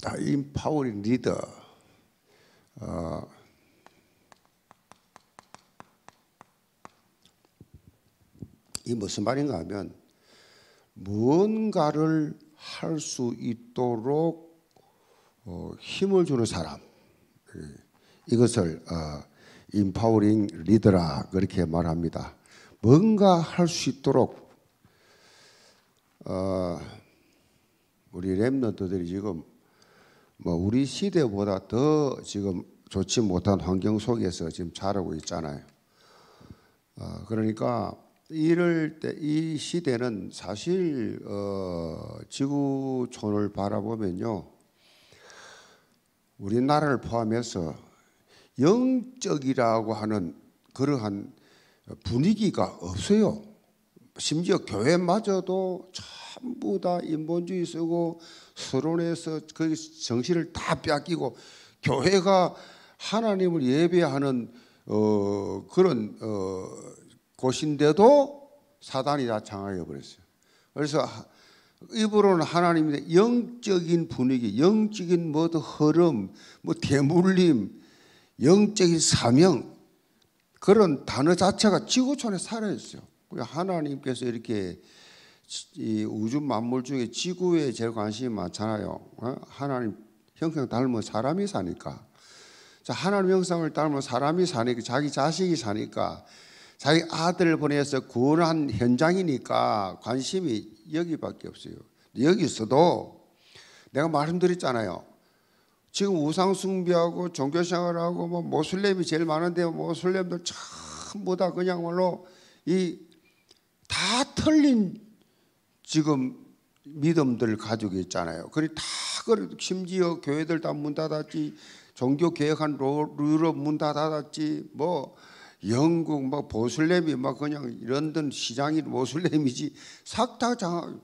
다 e m p o w e 어, 이 무슨 말인가 하면 무언가를 할 수 있도록 어, 힘을 주는 사람 예, 이것을 어, e m p o w e 라 그렇게 말합니다. 뭔가 할 수 있도록 어, 우리 랩런들이 지금 뭐 우리 시대보다 더 지금 좋지 못한 환경 속에서 지금 자라고 있잖아요. 어, 그러니까 이럴 때 이 시대는 사실 어, 지구촌을 바라보면요, 우리나라를 포함해서 영적이라고 하는 그러한 분위기가 없어요. 심지어 교회마저도 전부 다 인본주의 쓰고 서론에서 그 정신을 다 빼앗기고 교회가 하나님을 예배하는 어, 그런 어, 곳인데도 사단이 다 장악해 버렸어요. 그래서 입으로는 하나님의 영적인 분위기, 영적인 뭐든 흐름, 뭐 대물림, 영적인 사명 그런 단어 자체가 지구촌에 살아있어요. 하나님께서 이렇게 이 우주 만물 중에 지구에 제일 관심이 많잖아요. 어? 하나님 형상 닮은 사람이 사니까. 자, 하나님 형상을 닮은 사람이 사니까 자기 자식이 사니까 자기 아들을 보내서 구원한 현장이니까 관심이 여기밖에 없어요. 여기서도 내가 말씀드렸잖아요. 지금 우상 숭배하고 종교생활하고 뭐 모슬렘이 제일 많은데 모슬렘들 전부 다 그냥 말로 이다 틀린 지금 믿음들 가지고 있잖아요. 그리 다 심지어 교회들 다 문 닫았지, 종교 개혁한 유럽 문 닫았지, 뭐 영국 막 보슬렘이 막 그냥 런던 시장이 보슬렘이지 싹다 장.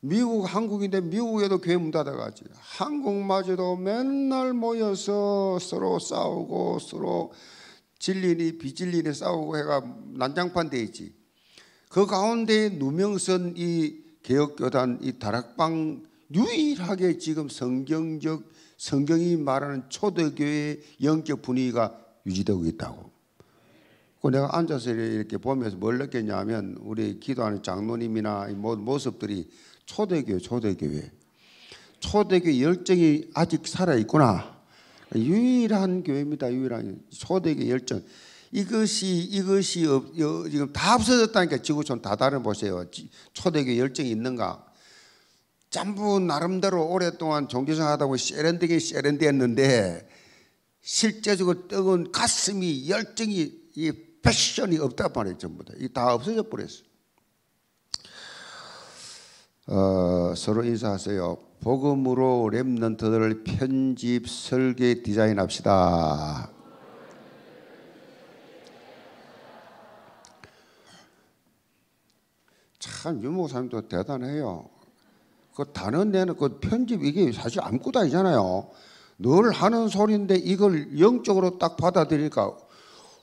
미국 한국인데 미국에도 교회 문 닫아가지. 한국마저도 맨날 모여서 서로 싸우고 서로 진리니 비진리니 싸우고 해가 난장판 돼 있지. 그 가운데 누명선 이 개혁교단 이 다락방 유일하게 지금 성경적 성경이 말하는 초대교회의 영적 분위기가 유지되고 있다고. 그 내가 앉아서 이렇게 보면서 뭘 느꼈냐면 우리 기도하는 장로님이나 모습들이 초대교회, 초대교회, 초대교회 열정이 아직 살아 있구나. 유일한 교회입니다. 유일한 초대교회 열정. 이것이 이것이 없, 어, 지금 다 없어졌다니까 지구촌 다 다른 보세요. 초대교 열정이 있는가? 전부 나름대로 오랫동안 종교생활하다고 세련되게 세련되었는데 실제적으로 뜨거운 가슴이 열정이 이 패션이 없다 말이에요 전부 다이 다 없어져 버렸어요. 어, 서로 인사하세요. 복음으로 랩런트들을 편집, 설계, 디자인합시다. 참 유목사님도 대단해요. 그 단어 내는 그 편집 이게 사실 아무것도 아니잖아요. 늘 하는 소리인데 이걸 영적으로 딱 받아들이니까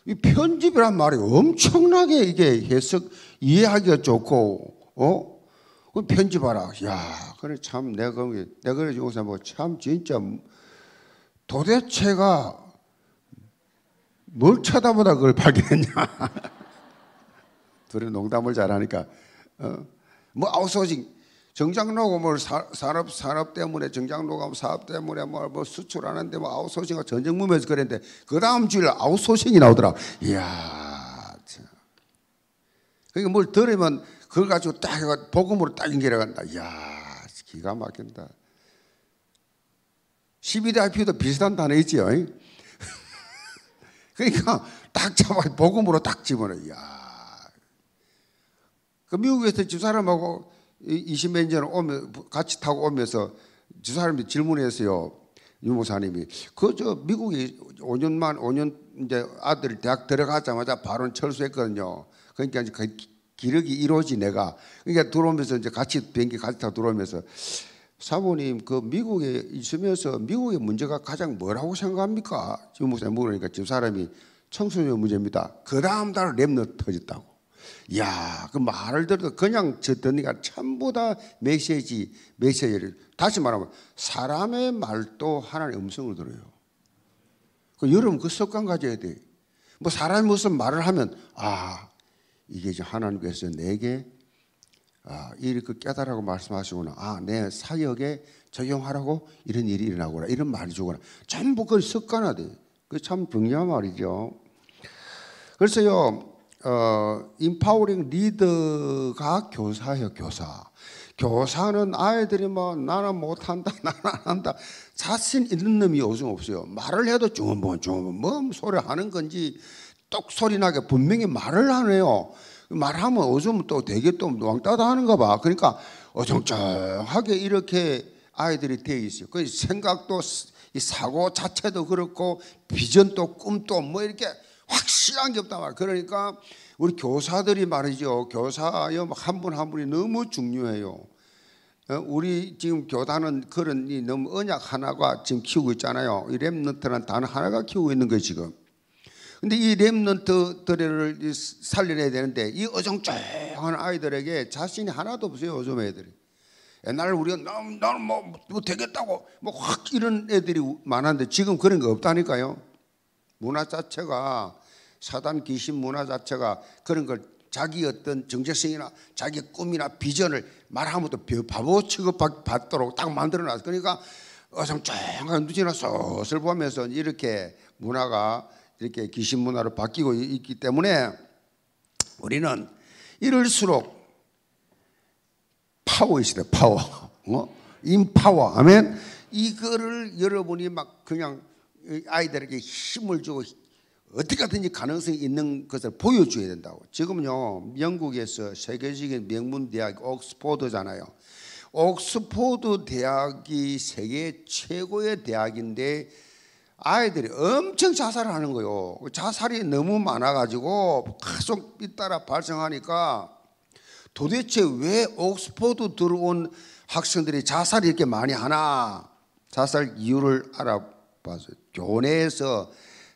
이 편집이란 말이 엄청나게 이게 해석 이해하기가 좋고 어? 그 편집하라. 야, 그래 참 내가 내가 그래 요새 뭐참 진짜 도대체가 뭘 쳐다보다 그걸 발견했냐. 둘이 농담을 잘하니까 어. 뭐 아웃소싱 정장 로고뭐 사, 산업 산업 때문에 정장 로음 사업 때문에 뭐, 뭐 수출하는데 뭐 아웃소싱과 전쟁 무면서 그랬는데 그 다음 주에 아웃소싱이 나오더라. 이야. 참. 그러니까 뭘 들으면 그걸 가지고 딱 해가 복음으로 딱 연결해 간다. 이야 기가 막힌다. 12대IP도 비슷한 단어 있지요. 그러니까 딱 잡아 복음으로 딱 집어넣어. 이야. 그 미국에서 집사람하고 20몇 년 오면 같이 타고 오면서 집사람이 질문했어요. 유모사님이 그저 미국이 5년만 5년 이제 아들 대학 들어가자마자 바로 철수했거든요. 그러니까 이제 기력이 이루어지 내가 그러니까 들어오면서 이제 같이 비행기 같이 타 들어오면서 사모님 그 미국에 있으면서 미국의 문제가 가장 뭐라고 생각합니까? 지금 목사님 물으니까 집 사람이 청소년 문제입니다. 그 다음 달 랩너 터졌다고. 야, 그 말을 들어도 그냥 듣더니가 전부 다 메시지, 메시지를 다시 말하면 사람의 말도 하나의 음성을 들어요. 그 여러분 그 습관 가져야 돼. 뭐 사람이 무슨 말을 하면 아 이게 이제 하나님께서 내게 아 이렇게 그 깨달라고 말씀하시구나. 아 내 사역에 적용하라고 이런 일이 일어나거나 이런 말이 주거나 전부 그 습관화돼. 그참 중요한 말이죠. 그래서요 어, 인파워링 리더가 교사예요, 교사. 교사는 아이들이 뭐 나는 못한다, 나는 안 한다. 자신 있는 놈이 요즘 없어요. 말을 해도 중얼번 중얼번 뭐 소리 하는 건지 똑 소리 나게 분명히 말을 하네요. 말하면 요즘 또 되게 또 왕따다 하는가 봐. 그러니까 어정쩡하게 이렇게 아이들이 돼 있어요. 그 생각도 이 사고 자체도 그렇고 비전도 꿈도 뭐 이렇게 확실한 게없다말이야 그러니까 우리 교사들이 말이죠. 교사여 뭐 한분 한 분이 너무 중요해요. 어, 우리 지금 교단은 그런 이 너무 언약 하나가 지금 키우고 있잖아요. 이렘런트란단 하나가 키우고 있는 거예요, 지금. 근데 이렘런트들을 살려내야 되는데 이 어정쩡한 아이들에게 자신이 하나도 없어요, 요즘 애들이. 옛날 우리가 너무 뭐, 뭐 되겠다고 뭐 확 이런 애들이 많았는데 지금 그런 거 없다니까요. 문화 자체가 사단 귀신 문화 자체가 그런 걸 자기 어떤 정체성이나 자기 꿈이나 비전을 말하면도 바보 취급받도록 딱 만들어놨어. 그러니까 어참 조용한 누지나 소설 보면서 이렇게 문화가 이렇게 귀신 문화로 바뀌고 있기 때문에 우리는 이럴수록 파워 있어요. 파워. 어? 인파워. 아멘. 이거를 여러분이 막 그냥 아이들에게 힘을 주고 어떻게 든지 가능성이 있는 것을 보여줘야 된다고. 지금요, 영국에서 세계적인 명문대학 옥스퍼드잖아요옥스퍼드 대학이 세계 최고의 대학인데 아이들이 엄청 자살을 하는 거요. 자살이 너무 많아가지고 계속 잇따라 발생하니까 도대체 왜옥스퍼드 들어온 학생들이 자살이 이렇게 많이 하나? 자살 이유를 알아봐서 교내에서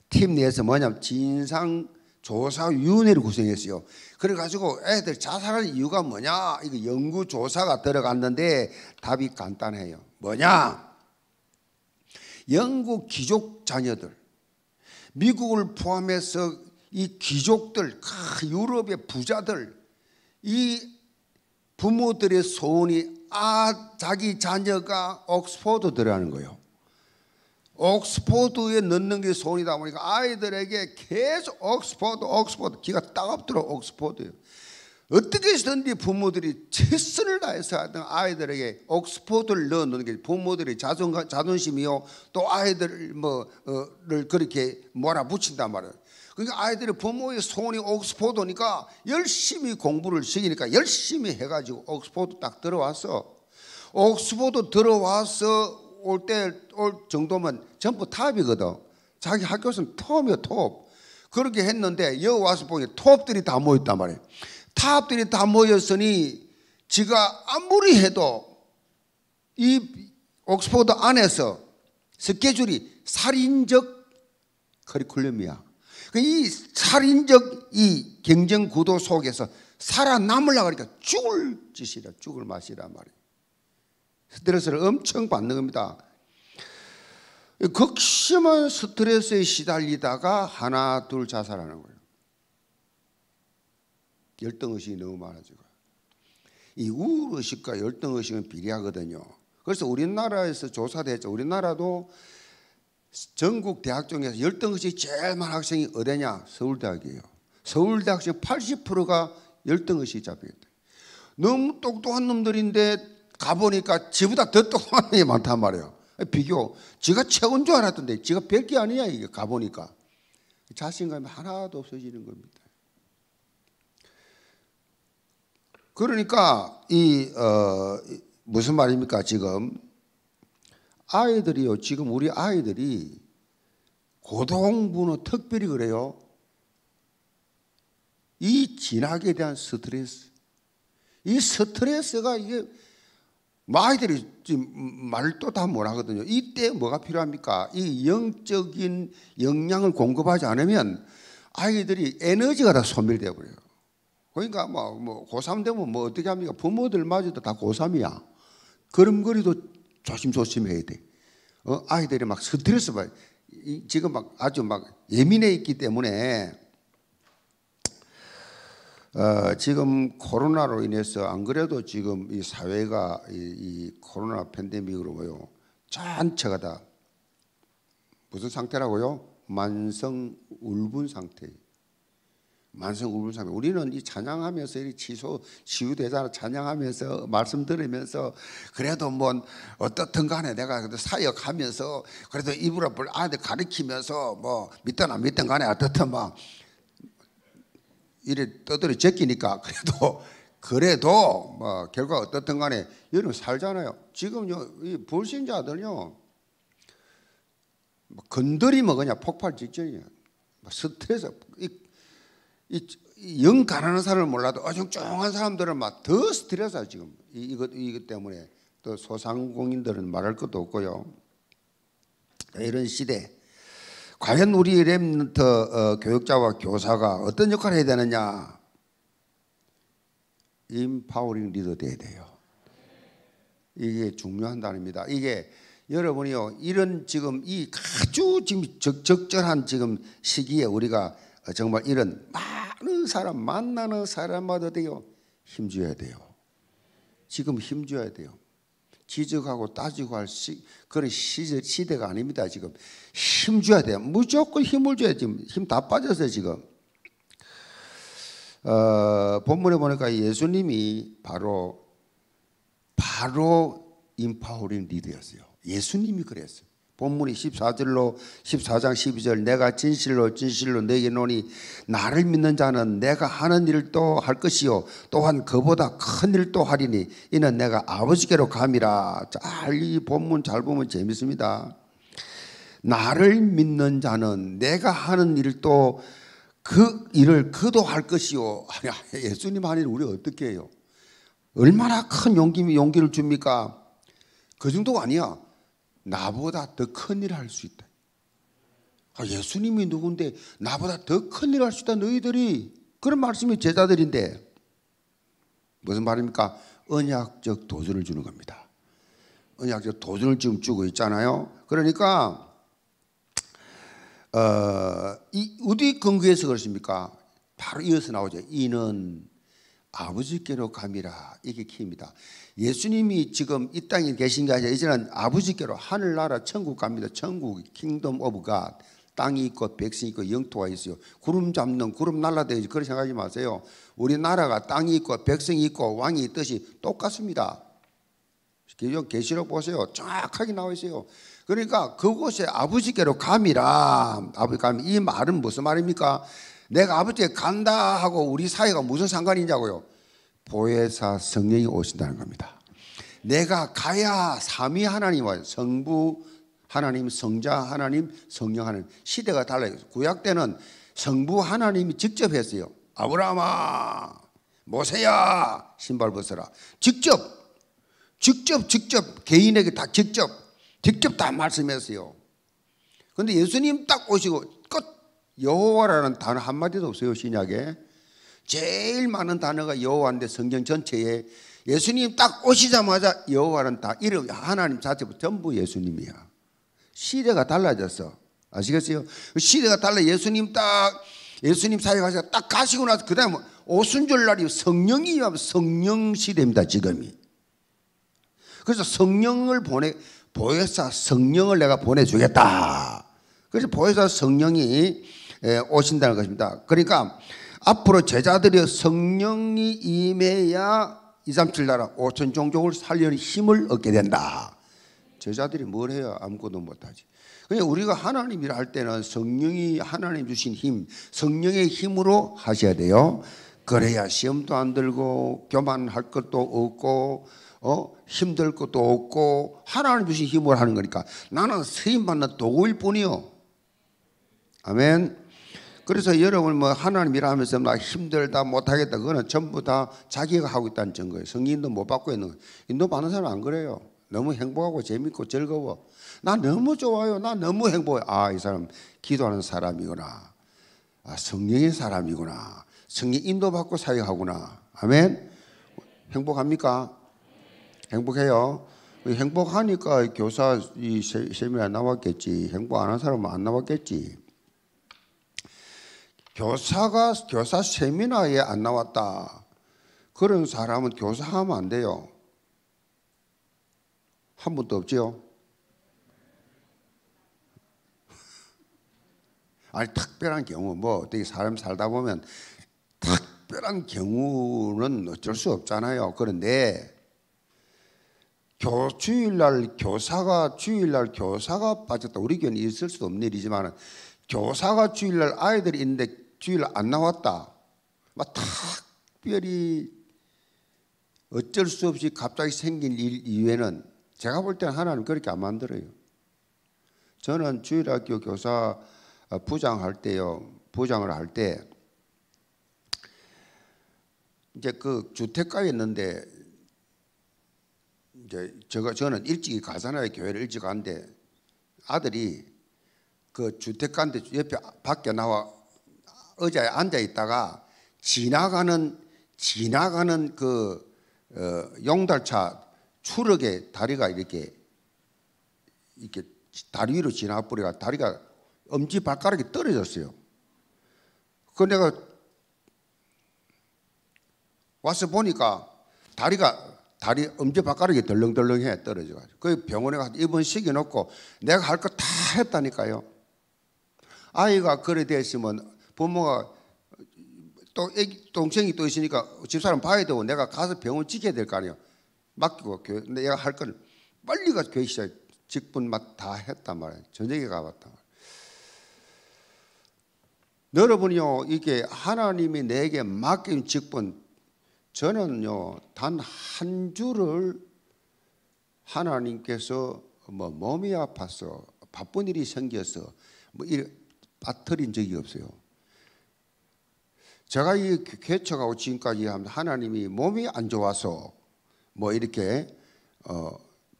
팀 내에서 뭐냐면 진상조사위원회를 구성했어요. 그래가지고 애들 자살할 이유가 뭐냐? 이거 연구조사가 들어갔는데 답이 간단해요. 뭐냐? 영국 귀족 자녀들, 미국을 포함해서 이 귀족들, 유럽의 부자들, 이 부모들의 소원이 아, 자기 자녀가 옥스퍼드 들어가는 거예요. 옥스포드에 넣는 게소이다 보니까 아이들에게 계속 옥스포드 옥스포드 기가 따갑도록 옥스포드예요. 어떻게 해서든지 부모들이 최선을 다해서 하던 아이들에게 옥스포드를 넣어놓는 게 부모들의 자존, 자존심이요. 또 아이들을 뭐, 어,를 그렇게 몰아붙인단 말이에요. 그러니까 아이들의 부모의 소원이 옥스포드니까 열심히 공부를 시키니까 열심히 해가지고 옥스포드 딱 들어와서 옥스포드 들어와서 올때올 정도면 전부 탑이거든. 자기 학교에서는 톱이야 톱. 그렇게 했는데 여기 와서 보니 톱들이 다 모였단 말이에요. 탑들이 다 모였으니 지가 아무리 해도 이 옥스퍼드 안에서 스케줄이 살인적 커리큘럼이야. 그러니까 이 살인적 이 경쟁 구도 속에서 살아남으려고 하니까 죽을 짓이라 죽을 맛이라 말이야. 스트레스를 엄청 받는 겁니다. 극심한 스트레스에 시달리다가 하나 둘 자살하는 거예요. 열등 의식이 너무 많아지고 이 우울 의식과 열등 의식은 비례하거든요. 그래서 우리나라에서 조사됐죠. 우리나라도 전국 대학 중에서 열등 의식이 제일 많은 학생이 어디냐? 서울대학이에요. 서울대 학생 80%가 열등 의식이 잡히겠다. 너무 똑똑한 놈들인데 가보니까 지보다 더 똑똑한 게 많단 말이에요. 비교. 지가 최고인 줄 알았던데 지가 별 게 아니야 이게 가보니까. 자신감이 하나도 없어지는 겁니다. 그러니까 이 어, 무슨 말입니까 지금 아이들이요 지금 우리 아이들이 고등부는 특별히 그래요 이 진학에 대한 스트레스 이 스트레스가 이게 뭐 아이들이 지금 말도 다 뭐라거든요. 이때 뭐가 필요합니까? 이 영적인 영양을 공급하지 않으면 아이들이 에너지가 다 소멸되어 버려요. 그러니까 뭐, 뭐 고3 되면 뭐 어떻게 합니까? 부모들마저도 다 고3이야. 걸음걸이도 조심조심해야 돼. 어? 아이들이 막 스트레스 받 지금 막 아주 막 예민해 있기 때문에 어, 지금 코로나로 인해서 안 그래도 지금 이 사회가 이, 이 코로나 팬데믹으로 뭐요 전체가 다 무슨 상태라고요? 만성 울분 상태. 만성 울분 상태. 우리는 이 찬양하면서 이 치소 치유되잖아. 찬양하면서 말씀 들으면서 그래도 뭐 어떻든 간에 내가 그래도 사역하면서 그래도 입으로 아들 가르치면서뭐 믿든 안 믿든 간에 어떻든 막 이래 떠들어 제끼니까 그래도 그래도 뭐 결과 어떻든 간에 여러분 살잖아요. 지금 요이 불신자들요 뭐 건드리면 뭐 그냥 폭발 직전이에요뭐 스트레스 이, 이, 영 가난한 사람을 몰라도 어중쩡한 사람들은 막 더 스트레스야 지금 이, 이것 이것 때문에 또 소상공인들은 말할 것도 없고요. 이런 시대 과연 우리 렘넌트 어, 교육자와 교사가 어떤 역할을 해야 되느냐? 임파워링 리더 돼야 돼요. 이게 중요한 단어입니다. 이게 여러분이요 이런 지금 이 아주 지금 적, 절한 지금 시기에 우리가 정말 이런 많은 사람 만나는 사람마다 돼요 힘줘야 돼요. 지금 힘줘야 돼요. 지적하고 따지고 할 시, 그런 시제, 시대가 아닙니다, 지금. 힘줘야 돼 무조건 힘을 줘야 지금. 힘다 빠졌어요, 지금. 어, 본문에 보니까 예수님이 바로, 바로 인파울링 리더였어요. 예수님이 그랬어요. 본문이 14절로 14장 12절 내가 진실로 진실로 내게 노니 나를 믿는 자는 내가 하는 일도 할 것이요 또한 그보다 큰 일도 하리니 이는 내가 아버지께로 감이라 잘 이 본문 잘 보면 재밌습니다 나를 믿는 자는 내가 하는 일도 그 일을 그도 할 것이요 아니 예수님 하는 일 우리 어떻게 해요 얼마나 큰 용기, 용기를 줍니까 그 정도가 아니야 나보다 더 큰 일을 할 수 있다. 아, 예수님이 누군데 나보다 더 큰 일을 할 수 있다 너희들이 그런 말씀이 제자들인데 무슨 말입니까? 언약적 도전을 주는 겁니다. 언약적 도전을 지금 주고 있잖아요. 그러니까 어, 이 어디 근거해서 그렇습니까? 바로 이어서 나오죠. 이는 아버지께로 감이라 이게 키입니다. 예수님이 지금 이 땅에 계신 게 아니라 이제는 아버지께로 하늘나라 천국 갑니다. 천국 킹덤 오브 갓 땅이 있고 백성이 있고 영토가 있어요. 구름 잡는 구름 날라다니지 그런 생각하지 마세요. 우리나라가 땅이 있고 백성이 있고 왕이 있듯이 똑같습니다. 계시록 보세요. 정확하게 나와 있어요. 그러니까 그곳에 아버지께로 감이라 아버지 감이 말은 무슨 말입니까? 내가 아버지께 간다 하고 우리 사이가 무슨 상관이냐고요. 보혜사 성령이 오신다는 겁니다. 내가 가야 삼위 하나님 와요. 성부 하나님, 성자 하나님, 성령 하나님. 시대가 달라요. 구약 때는 성부 하나님이 직접 했어요. 아브라함아, 모세야, 신발 벗어라. 직접, 직접, 직접, 개인에게 다 직접, 직접 다 말씀했어요. 근데 예수님 딱 오시고 끝! 여호와라는 단 한마디도 없어요, 신약에. 제일 많은 단어가 여호와인데 성경 전체에 예수님 딱 오시자마자 여호와는 다 이름 하나님 자체부 터 전부 예수님이야. 시대가 달라졌어. 아시겠어요? 시대가 달라. 예수님 딱 예수님 사역하셔고딱 가시고 나서 그다음 오순절날이 성령이 성령 시대입니다. 지금이. 그래서 성령을 보내 보혜사 성령을 내가 보내주겠다. 그래서 보혜사 성령이 오신다는 것입니다. 그러니까 앞으로 제자들이 성령이 임해야 2, 3, 7 나라 5천 종족을 살려는 힘을 얻게 된다. 제자들이 뭘 해야 아무것도 못하지. 그러니까 우리가 하나님이라 할 때는 성령이 하나님 주신 힘, 성령의 힘으로 하셔야 돼요. 그래야 시험도 안 들고 교만할 것도 없고 어? 힘들 것도 없고 하나님 주신 힘으로 하는 거니까 나는 쓰임 받는 도구일 뿐이요. 아멘. 그래서 여러분 뭐 하나님 일하면서 나 힘들다 못하겠다 그거는 전부 다 자기가 하고 있다는 증거예요. 성인도 못 받고 있는 거예요. 인도 받는 사람 안 그래요. 너무 행복하고 재밌고 즐거워. 나 너무 좋아요. 나 너무 행복해. 아, 이 사람 기도하는 사람이구나. 아, 성령의 사람이구나. 성령 인도받고 사역하구나. 아멘. 행복합니까? 행복해요. 행복하니까 교사 이 세미나 나왔겠지. 행복 안한 사람은 안 나왔겠지. 교사가 교사 세미나에 안 나왔다. 그런 사람은 교사하면 안 돼요. 한번도 없지요? 아니 특별한 경우 뭐 어떻게 사람 살다 보면 특별한 경우는 어쩔 수 없잖아요. 그런데 교, 주일날 교사가 주일날 교사가 빠졌다 우리 교회는 있을 수 없는 일이지만 교사가 주일날 아이들이 있는데 주일 안 나왔다. 막 특별히 어쩔 수 없이 갑자기 생긴 일 이외는 제가 볼 때는 하나님 그렇게 안 만들어요. 저는 주일학교 교사 어, 부장할 때요, 부장을 할 때 이제 그주택가였는데 이제 제가 저는 일찍이 가잖아요 교회를 일찍 간는데 아들이 그 주택가인데 옆에 밖에 나와 의자에 앉아 있다가 지나가는 지나가는 그 어, 용달차 추럭에 다리가 이렇게 이렇게 다리 위로 지나가 버리가 다리가 엄지 발가락이 떨어졌어요. 그 내가 와서 보니까 다리가 다리 엄지 발가락이 덜렁덜렁해 떨어져가지고 그 병원에 가서 입원 시켜놓고 내가 할 거 다 했다니까요. 아이가 그래 됐으면 부모가 또 애기, 동생이 또 있으니까 집사람 봐야 되고 내가 가서 병원 지켜야 될 거아니에요 맡기고 교회, 내가 할 거는 빨리 가서 교회 시작 직분 막다 했단 말이에요 저녁에 가봤단 말이에요 여러분이요, 이게 하나님이 내게 맡긴 직분, 저는요, 단 한 주를 하나님께서 뭐 몸이 아파서 바쁜 일이 생겨서 뭐 이래 빠뜨린 적이 없어요. 제가 이 개척하고 지금까지 하면 하나님이 몸이 안 좋아서 뭐 이렇게 어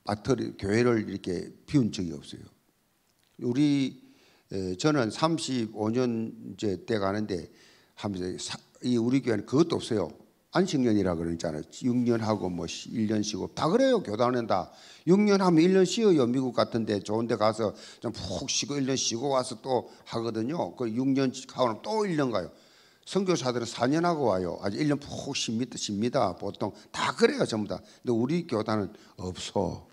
바터리 교회를 이렇게 비운 적이 없어요. 우리 에, 저는 35년째 때 가는데 하면서 이 우리 교회는 그것도 없어요. 안식년이라 그러잖아요. 6년 하고 뭐 1년 쉬고 다 그래요. 교단은 다 6년 하면 1년 쉬어요. 미국 같은데 좋은데 가서 좀 푹 쉬고 1년 쉬고 와서 또 하거든요. 그 6년 가면 또 1년 가요. 선교사들은 4년 하고 와요. 아주 1년 푹 쉽니다, 쉽니다. 보통 다 그래요, 전부 다. 근데 우리 교단은 없어.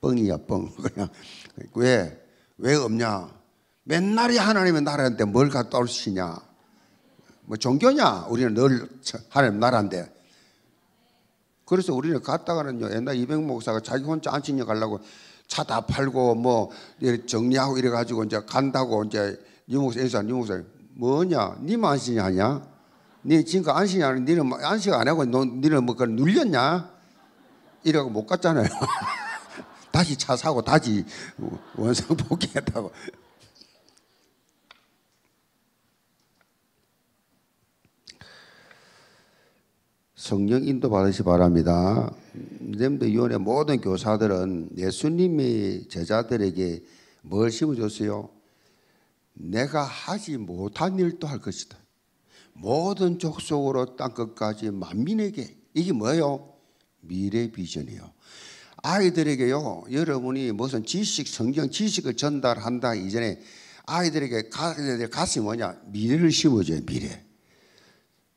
뻥이야, 뻥. 그냥. 왜? 왜 없냐? 맨날이 하나님의 나라인데 뭘 갖다 올 수냐? 뭐 종교냐? 우리는 늘 하나님 나라인데. 그래서 우리는 갔다가는요, 옛날 이백 목사가 자기 혼자 안치녀 가려고 차 다 팔고 뭐 정리하고 이래가지고 이제 간다고 이제 유목사, 인사, 유목사, 뭐냐? 니만 그 안신하냐니지금안신하냐 니는 뭐 안식 안 하고 너, 니는 뭐가 눌렸냐? 이러고 못 갔잖아요. 다시 차 사고 다시 원상 복귀했다고. 성령 인도 받으시 바랍니다. 렘드 위원회 모든 교사들은 예수님이 제자들에게 뭘 심어줬어요? 내가 하지 못한 일도 할 것이다. 모든 족속으로 땅 끝까지 만민에게 이게 뭐예요? 미래 비전이요. 아이들에게요. 여러분이 무슨 지식, 성경 지식을 전달한다 이전에 아이들에게 가슴이 뭐냐? 미래를 심어줘요. 미래.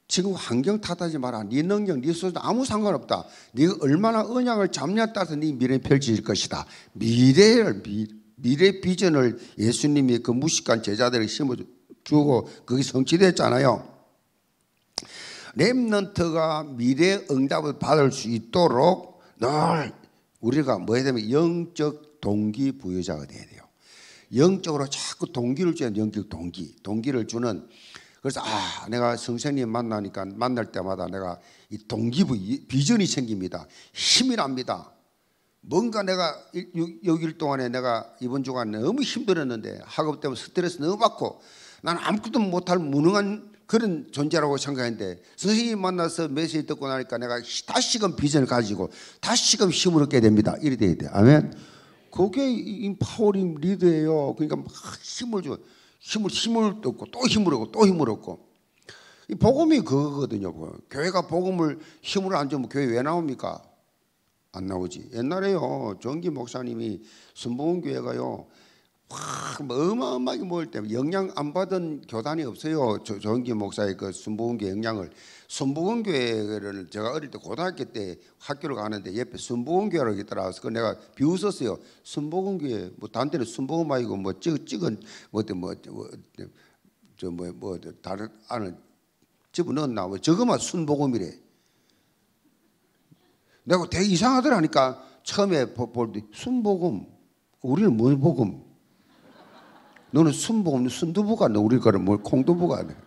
지금 환경 탓하지 마라. 네 능력, 네 수준 아무 상관없다. 네가 얼마나 언약을 잡냐 따라서 네 미래 펼쳐 것이다. 미래를 미래. 미래 비전을 예수님이 그 무식한 제자들에게 심어주고 그게 성취됐잖아요. 랩런트가 미래 응답을 받을 수 있도록 늘 우리가 뭐 해야 되면 영적 동기부여자가 돼야 돼요. 영적으로 자꾸 동기를 주는 영적 동기, 동기를 주는 그래서 아 내가 선생님 만나니까 만날 때마다 내가 이 동기부 비전이 생깁니다. 힘이 납니다. 뭔가 내가 6일 동안에 내가 이번 주간 너무 힘들었는데 학업 때문에 스트레스 너무 받고 난 아무것도 못할 무능한 그런 존재라고 생각했는데 선생님 만나서 메시지 듣고 나니까 내가 다시금 비전을 가지고 다시금 힘을 얻게 됩니다. 이래 돼야 돼. 아멘. 그게 인파워링 리드예요. 그러니까 막 힘을 줘. 힘을 힘을 얻고 또 힘을 얻고 또 힘을 얻고. 이 복음이 그거거든요. 교회가 복음을 힘을안 주면 교회 왜 나옵니까? 안 나오지. 옛날에요 전기 목사님이 순복음 교회가요 확 뭐 어마어마하게 모을 때 영향 안 받은 교단이 없어요. 조, 기 목사의 그 순복음교 회 영향을 순복음교회를 제가 어릴 때 고등학교 때 학교를 가는데 옆에 순복음교회라고 있더라서 그래그 내가 비웃었어요. 순복음교회 뭐 단대는 순복음아이고 뭐 찍, 찍은 뭐뭐저뭐뭐 뭐, 뭐, 뭐, 다른 아는 집어넣었나 뭐 저거만 순복음이래. 내가 되게 이상하더라니까. 처음에 볼 때, 순복음. 우리는 뭘 복음? 너는 순복음, 순두부가 너 우리 거는 뭘 콩두부가 그,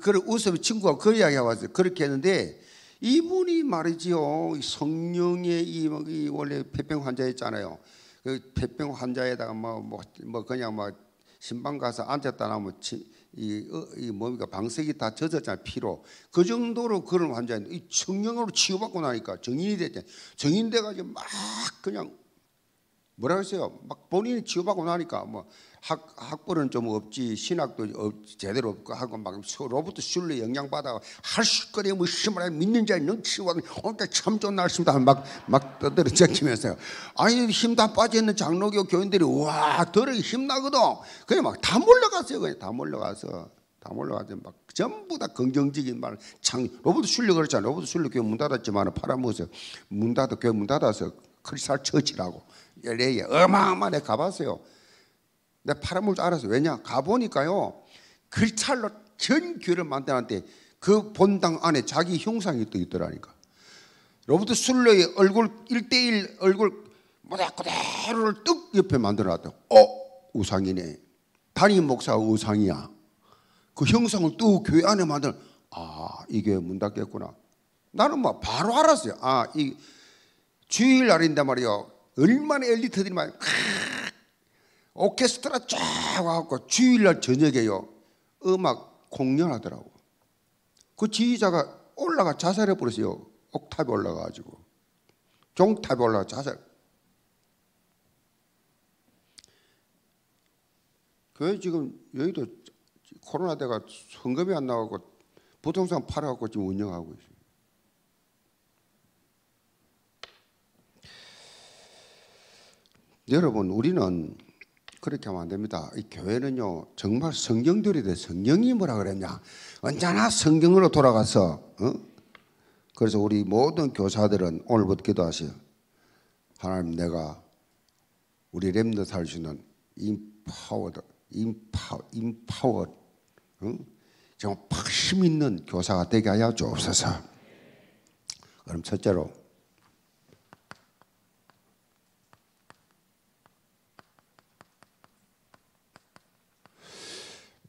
그걸 웃으면 친구가 그 이야기 해봤어요. 그렇게 했는데, 이분이 말이지요. 성령의 이, 이 원래 폐병 환자였잖아요. 그 폐병 환자에다가 뭐, 뭐, 뭐 그냥 막 신방 가서 앉았다 나면 이, 어, 이 뭡니까 방석이 다 젖었잖아요 피로 그 정도로 그런 환자인데 이청령으로 치유받고 나니까 정인이 됐대 정인 돼가지고 막 그냥 뭐라 그랬어요 막 본인이 치유받고 나니까 뭐 학, 학벌은 좀 없지 신학도 없, 제대로 없고 하고 막서로부트슐로 영향받아 할 수거리 뭐 심하게 믿는 자의 능치와 그러니까 참 좋은 날씨입다 막막 떠들어 제치면서요 아니 힘다 빠져있는 장로교 교인들이 와 더러기 힘나거든 그냥 막 다 몰려갔어요 그냥 다 몰려가서 다 몰려가서 막 전부 다 긍정적인 말, 창, 로버트 슐리 그렇잖아요. 로버트 슐리 교회 문 닫았지만 팔아먹어서 문 닫아, 교회 문 닫아서 크리스탈 처치라고 LA에 예, 어마어마하게 가봤어요. 내가 팔아먹을 줄 알았어요. 왜냐? 가보니까요. 글찰로 전 교회를 만드는데 그 본당 안에 자기 형상이 또 있더라니까. 로버트 술러의 얼굴 1대1 얼굴 그대로를 뚝 옆에 만들어 놨다. 어? 우상이네. 단임 목사 우상이야. 그 형상을 또 교회 안에 만들 아, 이게 문 닫겠구나. 나는 뭐 바로 알았어요. 아, 이 주일날인데 말이요. 얼마나 엘리트들이 막 오케스트라 쫙 와갖고 주일날 저녁에요. 음악 공연하더라고. 그 지휘자가 올라가 자살해 버렸어요. 옥탑에 올라가가지고. 종탑에 올라가 자살. 그 지금 여의도 코로나 때가 성금이 안 나오고 부동산 팔아갖고 지금 운영하고 있어요. 여러분, 우리는 그렇게 하면 안 됩니다. 이 교회는요, 정말 성경들이 돼. 성경이 뭐라 그랬냐. 언제나 성경으로 돌아가서, 어? 그래서 우리 모든 교사들은 오늘부터 기도하세요. 하나님 내가 우리 렘더 살수는 임파워드, 임파, 임파워, 응? 정말 힘 있는 교사가 되게 하여 주옵소서. 그럼 첫째로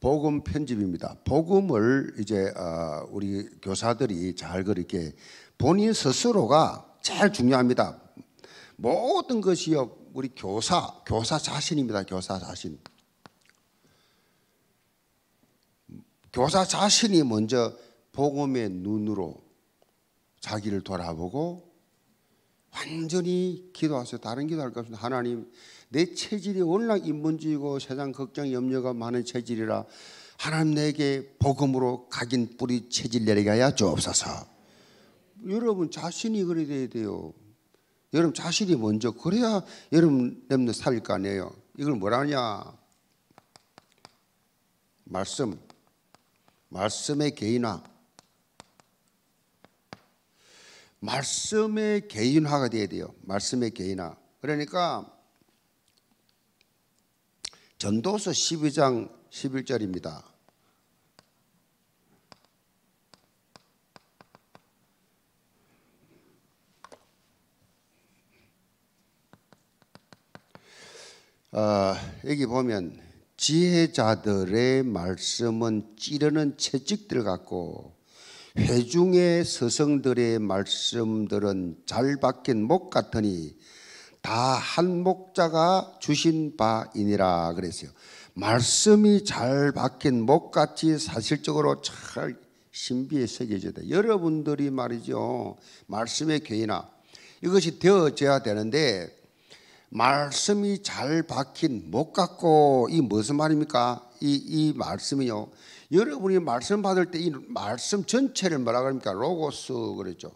복음 편집입니다. 복음을 이제 아, 우리 교사들이 잘 그렇게 본인 스스로가 제일 중요합니다. 모든 것이요 우리 교사 교사 자신입니다. 교사 자신. 교사 자신이 먼저 복음의 눈으로 자기를 돌아보고 완전히 기도하세요. 다른 기도할 것은 하나님 내 체질이 워낙 인본주의고 세상 걱정 염려가 많은 체질이라 하나님 내게 복음으로 각인 뿌리 체질 내려가야 주옵소서. 여러분 자신이 그래야 돼요. 여러분 자신이 먼저 그래야 여러분 냄새 살릴 거 아니에요. 이걸 뭐라냐? 말씀, 말씀의 개인화. 말씀의 개인화가 돼야 돼요. 말씀의 개인화. 그러니까 전도서 12장 11절입니다. 어, 아, 여기 보면 지혜자들의 말씀은 찌르는 채찍들 같고 회중의 서성들의 말씀들은 잘 박힌 목 같으니 다한 목자가 주신 바이니라 그랬어요. 말씀이 잘 바뀐 목같이 사실적으로 잘 신비에 새겨져야 돼. 여러분들이 말이죠. 말씀의 교이나 이것이 되어져야 되는데 말씀이 잘 박힌 목 같고 이 무슨 말입니까? 이, 이 말씀이요. 여러분이 말씀 받을 때 이 말씀 전체를 뭐라 그럽니까? 로고스 그랬죠.